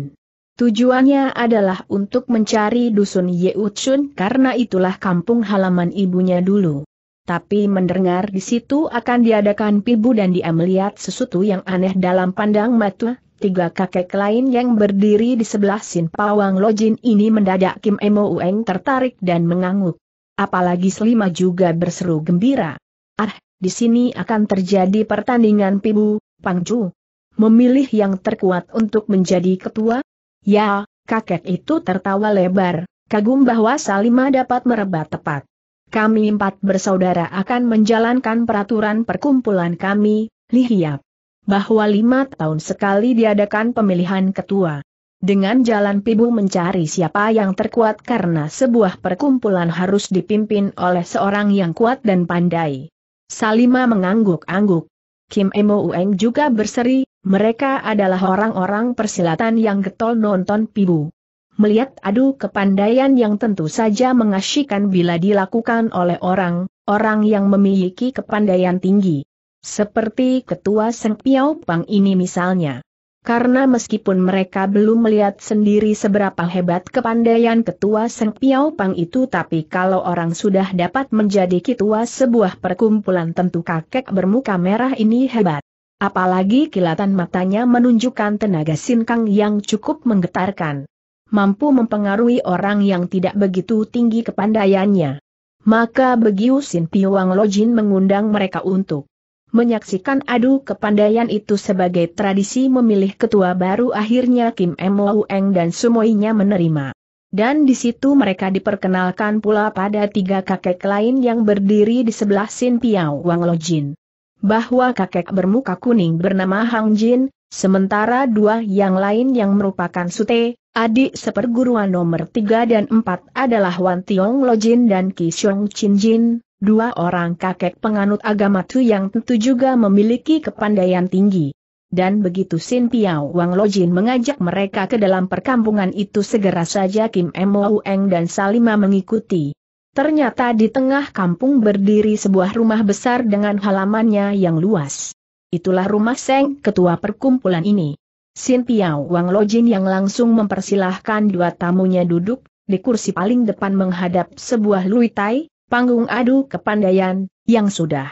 [SPEAKER 1] Tujuannya adalah untuk mencari dusun Ye Uchun karena itulah kampung halaman ibunya dulu. Tapi mendengar di situ akan diadakan pibu dan dia melihat sesuatu yang aneh dalam pandang mata Tiga kakek lain yang berdiri di sebelah Sin Pawang Lojin ini mendadak Kim Emo Ueng tertarik dan mengangguk. Apalagi Slima juga berseru gembira. Ah, di sini akan terjadi pertandingan pibu, Pangju. Memilih yang terkuat untuk menjadi ketua? Ya, kakek itu tertawa lebar, kagum bahwa Salima dapat merebat tepat. Kami empat bersaudara akan menjalankan peraturan perkumpulan kami, Lihiap bahwa lima tahun sekali diadakan pemilihan ketua. Dengan jalan pibu mencari siapa yang terkuat karena sebuah perkumpulan harus dipimpin oleh seorang yang kuat dan pandai. Salima mengangguk-angguk. Kim Emo Ueng juga berseri, mereka adalah orang-orang persilatan yang getol nonton pibu. Melihat adu kepandaian yang tentu saja mengasyikan bila dilakukan oleh orang, orang yang memiliki kepandaian tinggi. Seperti ketua Seng Piao Pang ini misalnya. Karena meskipun mereka belum melihat sendiri seberapa hebat kepandaian ketua Seng Piao Pang itu tapi kalau orang sudah dapat menjadi ketua sebuah perkumpulan tentu kakek bermuka merah ini hebat. Apalagi kilatan matanya menunjukkan tenaga sinkang yang cukup menggetarkan. Mampu mempengaruhi orang yang tidak begitu tinggi kepandaiannya. Maka begiusin Sin Piwang Lojin mengundang mereka untuk Menyaksikan adu kepandaian itu sebagai tradisi memilih ketua baru akhirnya Kim M. Eng dan semuanya menerima. Dan di situ mereka diperkenalkan pula pada tiga kakek lain yang berdiri di sebelah Sin Piao Wang Lo Jin. Bahwa kakek bermuka kuning bernama Hang Jin, sementara dua yang lain yang merupakan Sute, adik seperguruan nomor tiga dan empat adalah Wan Tiong Lo Jin dan Ki Xiong Chin Jin, dua orang kakek penganut agama Tu yang tentu juga memiliki kepandaian tinggi. Dan begitu Sin Piao Wang Lojin mengajak mereka ke dalam perkampungan itu segera saja Kim Emo Ueng dan Salima mengikuti. Ternyata di tengah kampung berdiri sebuah rumah besar dengan halamannya yang luas. Itulah rumah Seng, ketua perkumpulan ini. Sin Piao Wang Lojin yang langsung mempersilahkan dua tamunya duduk, di kursi paling depan menghadap sebuah luitai, panggung adu kepandaian, yang sudah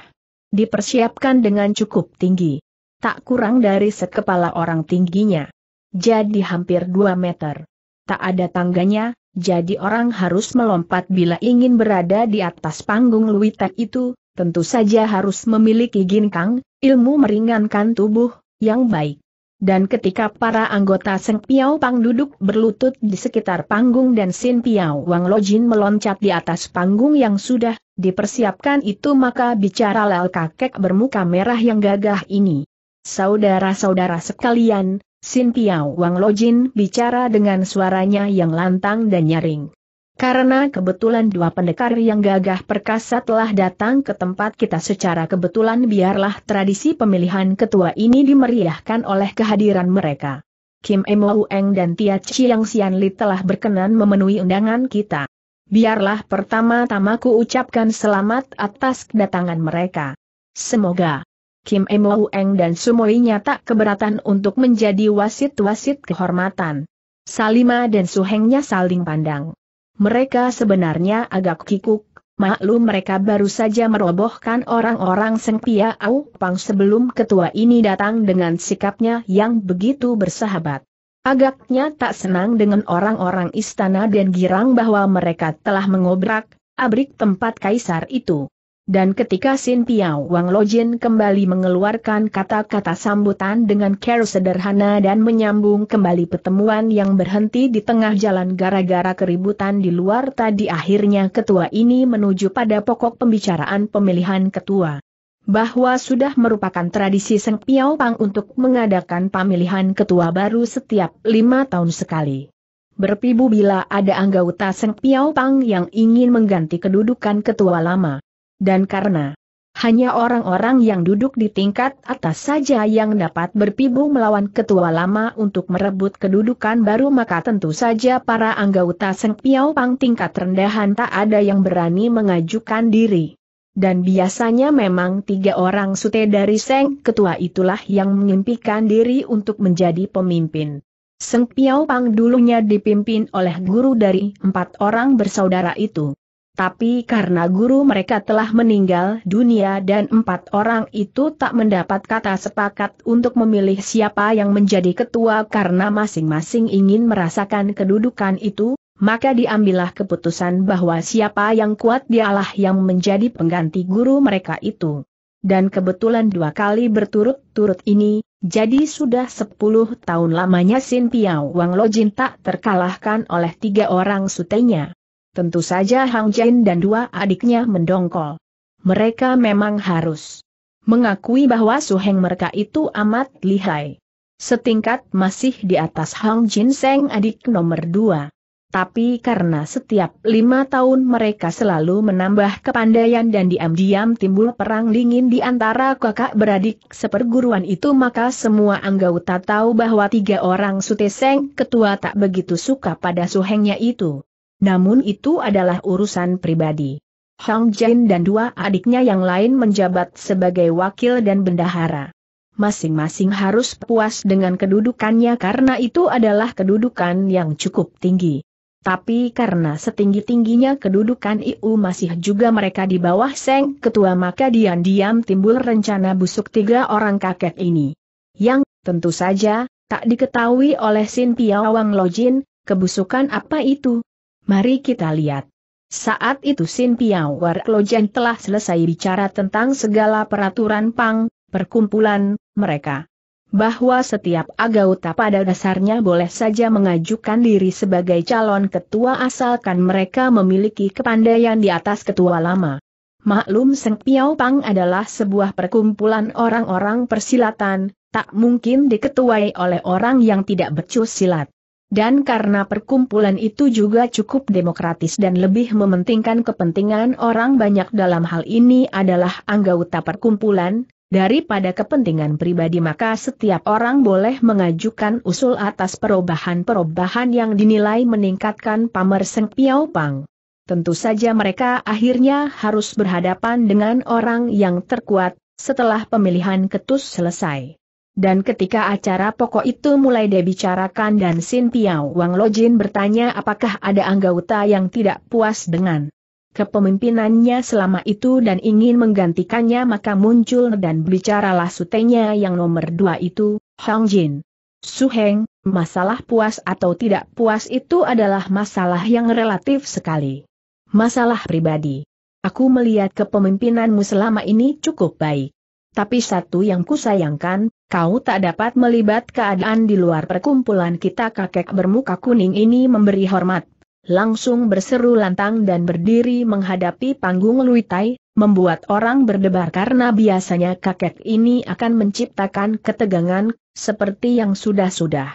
[SPEAKER 1] dipersiapkan dengan cukup tinggi. Tak kurang dari sekepala orang tingginya. Jadi hampir 2 meter. Tak ada tangganya, jadi orang harus melompat bila ingin berada di atas panggung Luitek itu, tentu saja harus memiliki ginkang, ilmu meringankan tubuh, yang baik. Dan ketika para anggota Seng Piao Pang duduk berlutut di sekitar panggung dan Sin Piao Wang Lojin meloncat di atas panggung yang sudah dipersiapkan itu maka bicara lel kakek bermuka merah yang gagah ini. Saudara-saudara sekalian, Sin Piao Wang Lojin bicara dengan suaranya yang lantang dan nyaring. Karena kebetulan dua pendekar yang gagah perkasa telah datang ke tempat kita secara kebetulan biarlah tradisi pemilihan ketua ini dimeriahkan oleh kehadiran mereka. Kim Emo Eng dan Tia Chiang Sian Li telah berkenan memenuhi undangan kita. Biarlah pertama-tama ku ucapkan selamat atas kedatangan mereka. Semoga Kim Emo Eng dan Sumoinya tak keberatan untuk menjadi wasit-wasit kehormatan. Salima dan Suhengnya saling pandang. Mereka sebenarnya agak kikuk, maklum mereka baru saja merobohkan orang-orang Seng Au Pang sebelum ketua ini datang dengan sikapnya yang begitu bersahabat. Agaknya tak senang dengan orang-orang istana dan girang bahwa mereka telah mengobrak, abrik tempat kaisar itu. Dan ketika Sin Piao Wang Lojin kembali mengeluarkan kata-kata sambutan dengan care sederhana dan menyambung kembali pertemuan yang berhenti di tengah jalan gara-gara keributan di luar tadi akhirnya ketua ini menuju pada pokok pembicaraan pemilihan ketua. Bahwa sudah merupakan tradisi Seng Piao Pang untuk mengadakan pemilihan ketua baru setiap lima tahun sekali. Berpibu bila ada anggota Seng Piao Pang yang ingin mengganti kedudukan ketua lama. Dan karena hanya orang-orang yang duduk di tingkat atas saja yang dapat berpibu melawan ketua lama untuk merebut kedudukan baru maka tentu saja para anggota Seng Piao Pang tingkat rendahan tak ada yang berani mengajukan diri. Dan biasanya memang tiga orang sute dari Seng Ketua itulah yang mengimpikan diri untuk menjadi pemimpin. Seng Piao Pang dulunya dipimpin oleh guru dari empat orang bersaudara itu. Tapi karena guru mereka telah meninggal dunia dan empat orang itu tak mendapat kata sepakat untuk memilih siapa yang menjadi ketua karena masing-masing ingin merasakan kedudukan itu, maka diambillah keputusan bahwa siapa yang kuat dialah yang menjadi pengganti guru mereka itu. Dan kebetulan dua kali berturut-turut ini, jadi sudah sepuluh tahun lamanya Sin Piao Wang Lojin tak terkalahkan oleh tiga orang sutenya. Tentu saja Hang Jin dan dua adiknya mendongkol. Mereka memang harus mengakui bahwa Suheng mereka itu amat lihai. Setingkat masih di atas Hang Jin Seng adik nomor dua. Tapi karena setiap lima tahun mereka selalu menambah kepandaian dan diam-diam timbul perang dingin di antara kakak beradik seperguruan itu maka semua anggota tahu bahwa tiga orang suteseng ketua tak begitu suka pada suhengnya itu. Namun itu adalah urusan pribadi. Hong Jin dan dua adiknya yang lain menjabat sebagai wakil dan bendahara. Masing-masing harus puas dengan kedudukannya karena itu adalah kedudukan yang cukup tinggi. Tapi karena setinggi-tingginya kedudukan IU masih juga mereka di bawah Seng Ketua maka diam-diam timbul rencana busuk tiga orang kakek ini. Yang, tentu saja, tak diketahui oleh Sin Piawang Lojin, kebusukan apa itu, Mari kita lihat. Saat itu Sin Piao Warklojan telah selesai bicara tentang segala peraturan pang, perkumpulan, mereka. Bahwa setiap agauta pada dasarnya boleh saja mengajukan diri sebagai calon ketua asalkan mereka memiliki kepandaian di atas ketua lama. Maklum Seng Piao Pang adalah sebuah perkumpulan orang-orang persilatan, tak mungkin diketuai oleh orang yang tidak becus silat. Dan karena perkumpulan itu juga cukup demokratis dan lebih mementingkan kepentingan orang banyak dalam hal ini adalah anggota perkumpulan, daripada kepentingan pribadi maka setiap orang boleh mengajukan usul atas perubahan-perubahan yang dinilai meningkatkan pamer Seng Piao Pang. Tentu saja mereka akhirnya harus berhadapan dengan orang yang terkuat, setelah pemilihan ketus selesai. Dan ketika acara pokok itu mulai dibicarakan dan Sin Piao Wang Lojin bertanya apakah ada anggota yang tidak puas dengan kepemimpinannya selama itu dan ingin menggantikannya maka muncul dan bicaralah sutenya yang nomor dua itu, Hong Jin. Su Heng masalah puas atau tidak puas itu adalah masalah yang relatif sekali. Masalah pribadi. Aku melihat kepemimpinanmu selama ini cukup baik tapi satu yang kusayangkan, kau tak dapat melibat keadaan di luar perkumpulan kita kakek bermuka kuning ini memberi hormat. Langsung berseru lantang dan berdiri menghadapi panggung Luitai, membuat orang berdebar karena biasanya kakek ini akan menciptakan ketegangan, seperti yang sudah-sudah.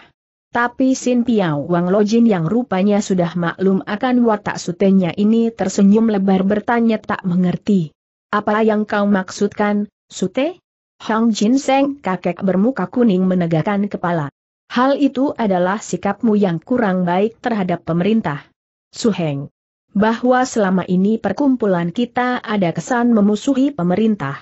[SPEAKER 1] Tapi Sin Piao Wang Lojin yang rupanya sudah maklum akan watak sutenya ini tersenyum lebar bertanya tak mengerti. Apa yang kau maksudkan, Sute? Hang Jin Seng kakek bermuka kuning menegakkan kepala. Hal itu adalah sikapmu yang kurang baik terhadap pemerintah. Suheng. Bahwa selama ini perkumpulan kita ada kesan memusuhi pemerintah.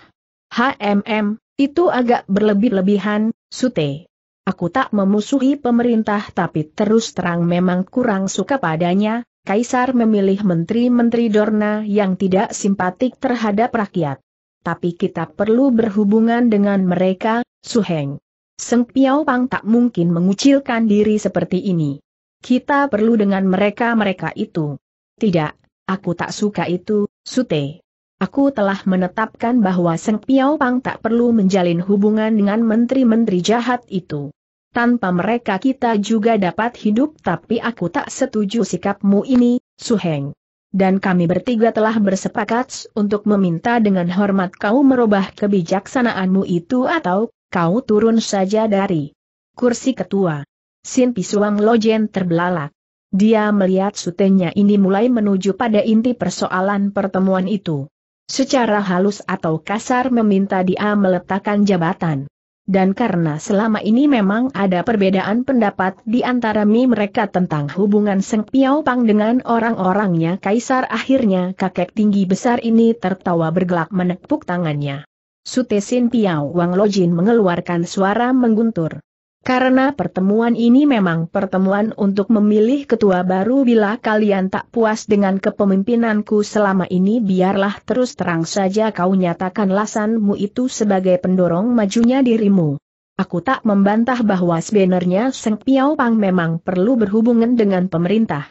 [SPEAKER 1] HMM, itu agak berlebih-lebihan, Sute. Aku tak memusuhi pemerintah tapi terus terang memang kurang suka padanya, Kaisar memilih menteri-menteri Dorna yang tidak simpatik terhadap rakyat tapi kita perlu berhubungan dengan mereka, Su Heng. Seng Piao Pang tak mungkin mengucilkan diri seperti ini. Kita perlu dengan mereka-mereka itu. Tidak, aku tak suka itu, Sute. Aku telah menetapkan bahwa Seng Piao Pang tak perlu menjalin hubungan dengan menteri-menteri jahat itu. Tanpa mereka kita juga dapat hidup tapi aku tak setuju sikapmu ini, Su Heng dan kami bertiga telah bersepakat untuk meminta dengan hormat kau merubah kebijaksanaanmu itu atau kau turun saja dari kursi ketua. Sin Pisuang Lojen terbelalak. Dia melihat sutenya ini mulai menuju pada inti persoalan pertemuan itu. Secara halus atau kasar meminta dia meletakkan jabatan dan karena selama ini memang ada perbedaan pendapat di antara mi mereka tentang hubungan Seng Piao Pang dengan orang-orangnya Kaisar akhirnya kakek tinggi besar ini tertawa bergelak menepuk tangannya. Sutesin Piao Wang Lojin mengeluarkan suara mengguntur. Karena pertemuan ini memang pertemuan untuk memilih ketua baru bila kalian tak puas dengan kepemimpinanku selama ini biarlah terus terang saja kau nyatakan lasanmu itu sebagai pendorong majunya dirimu. Aku tak membantah bahwa sebenarnya Seng Piao Pang memang perlu berhubungan dengan pemerintah.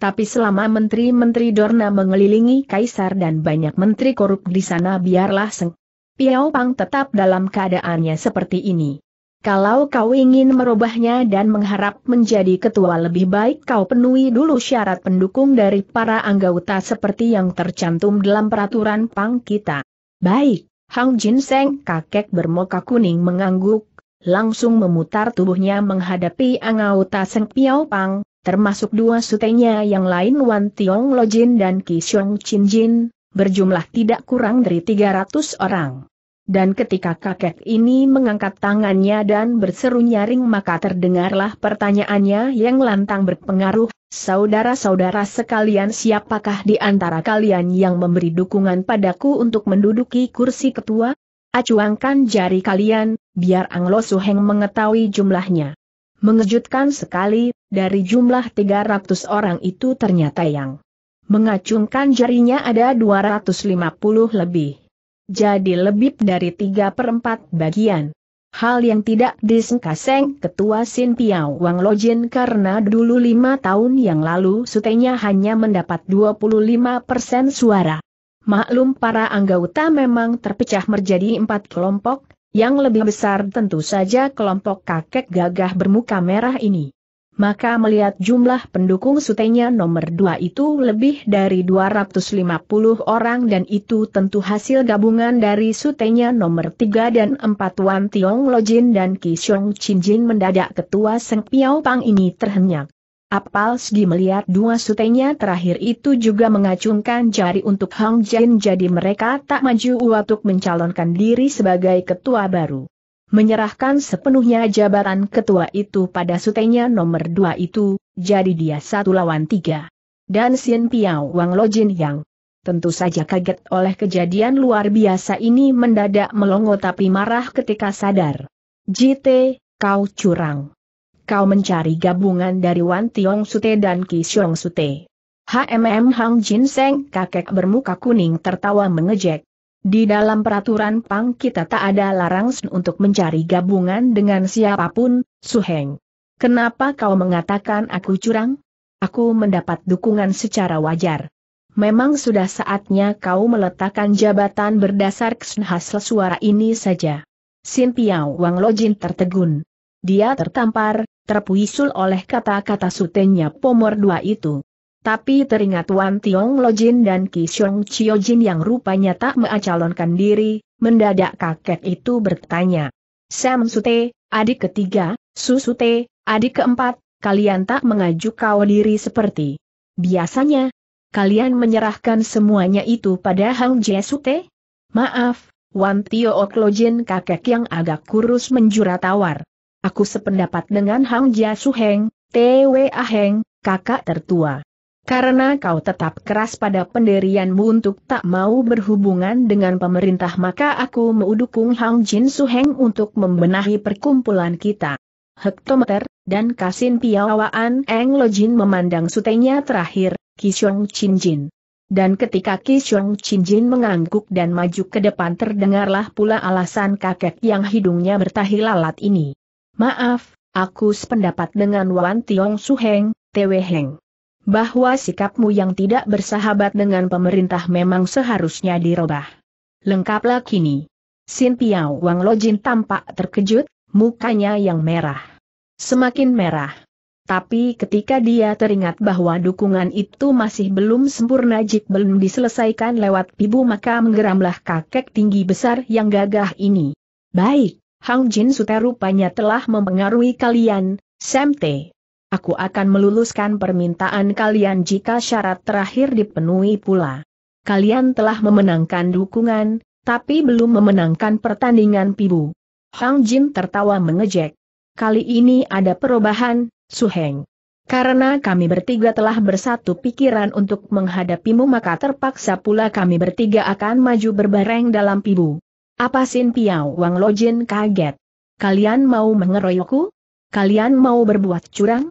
[SPEAKER 1] Tapi selama menteri-menteri Dorna mengelilingi Kaisar dan banyak menteri korup di sana biarlah Seng Piao Pang tetap dalam keadaannya seperti ini. Kalau kau ingin merubahnya dan mengharap menjadi ketua lebih baik kau penuhi dulu syarat pendukung dari para anggota seperti yang tercantum dalam peraturan pang kita. Baik, Hang Jin Seng kakek bermuka kuning mengangguk, langsung memutar tubuhnya menghadapi anggota Seng Piao Pang, termasuk dua sutenya yang lain Wan Tiong Lojin dan Ki Xiong Chin Jin, berjumlah tidak kurang dari 300 orang. Dan ketika kakek ini mengangkat tangannya dan berseru nyaring maka terdengarlah pertanyaannya yang lantang berpengaruh, saudara-saudara sekalian siapakah di antara kalian yang memberi dukungan padaku untuk menduduki kursi ketua? Acuangkan jari kalian, biar Anglo Suheng mengetahui jumlahnya. Mengejutkan sekali, dari jumlah 300 orang itu ternyata yang mengacungkan jarinya ada 250 lebih jadi lebih dari tiga per 4 bagian. Hal yang tidak disangka Ketua Sin Piao Wang Lojin karena dulu lima tahun yang lalu sutenya hanya mendapat 25 persen suara. Maklum para anggota memang terpecah menjadi empat kelompok, yang lebih besar tentu saja kelompok kakek gagah bermuka merah ini maka melihat jumlah pendukung sutenya nomor dua itu lebih dari 250 orang dan itu tentu hasil gabungan dari sutenya nomor tiga dan empat Wan Tiong Lojin dan Kisong Chinjin mendadak ketua Seng Piao Pang ini terhenyak. Apal segi melihat dua sutenya terakhir itu juga mengacungkan jari untuk Hong Jin jadi mereka tak maju untuk mencalonkan diri sebagai ketua baru menyerahkan sepenuhnya jabatan ketua itu pada sutenya nomor dua itu, jadi dia satu lawan tiga. Dan Sien Piao Wang Lo Jin Yang tentu saja kaget oleh kejadian luar biasa ini mendadak melongo tapi marah ketika sadar. JT, kau curang. Kau mencari gabungan dari Wan Tiong Sute dan Ki Xiong Sute. HMM Hang Jin Seng kakek bermuka kuning tertawa mengejek, di dalam peraturan Pang kita tak ada larangan untuk mencari gabungan dengan siapapun, Heng. Kenapa kau mengatakan aku curang? Aku mendapat dukungan secara wajar. Memang sudah saatnya kau meletakkan jabatan berdasar hasil suara ini saja. Sin Piao Wang Lojin tertegun. Dia tertampar, terpuisul oleh kata-kata sutenya pomor dua itu. Tapi teringat Wan Tiong Lojin dan Kisyong Chiojin yang rupanya tak mengacalonkan diri, mendadak kakek itu bertanya. Sam Sute, adik ketiga, Su Sute, adik keempat, kalian tak mengaju kau diri seperti biasanya. Kalian menyerahkan semuanya itu pada Hang Sute? Maaf, Wan Tio Lojin, kakek yang agak kurus menjura tawar. Aku sependapat dengan Hang Jia Suheng, T.W.A. Aheng, kakak tertua. Karena kau tetap keras pada pendirianmu untuk tak mau berhubungan dengan pemerintah maka aku mau dukung Hang Jin Su Heng untuk membenahi perkumpulan kita. Hektometer, dan Kasin Piawaan Eng Lo Jin memandang sutenya terakhir, Kisyong Chin Jin. Dan ketika Kisyong Chin Jin mengangguk dan maju ke depan terdengarlah pula alasan kakek yang hidungnya bertahi lalat ini. Maaf, aku sependapat dengan Wan Tiong Suheng, Tewe Heng bahwa sikapmu yang tidak bersahabat dengan pemerintah memang seharusnya dirubah. Lengkaplah kini. Sin Piao Wang Lojin tampak terkejut, mukanya yang merah. Semakin merah. Tapi ketika dia teringat bahwa dukungan itu masih belum sempurna jik belum diselesaikan lewat pibu maka menggeramlah kakek tinggi besar yang gagah ini. Baik, Hang Jin Suta rupanya telah mempengaruhi kalian, Sam Semte aku akan meluluskan permintaan kalian jika syarat terakhir dipenuhi pula. Kalian telah memenangkan dukungan, tapi belum memenangkan pertandingan pibu. Hang Jin tertawa mengejek. Kali ini ada perubahan, Su Heng. Karena kami bertiga telah bersatu pikiran untuk menghadapimu maka terpaksa pula kami bertiga akan maju berbareng dalam pibu. Apa Sin Piao Wang Lojin kaget? Kalian mau mengeroyokku? Kalian mau berbuat curang?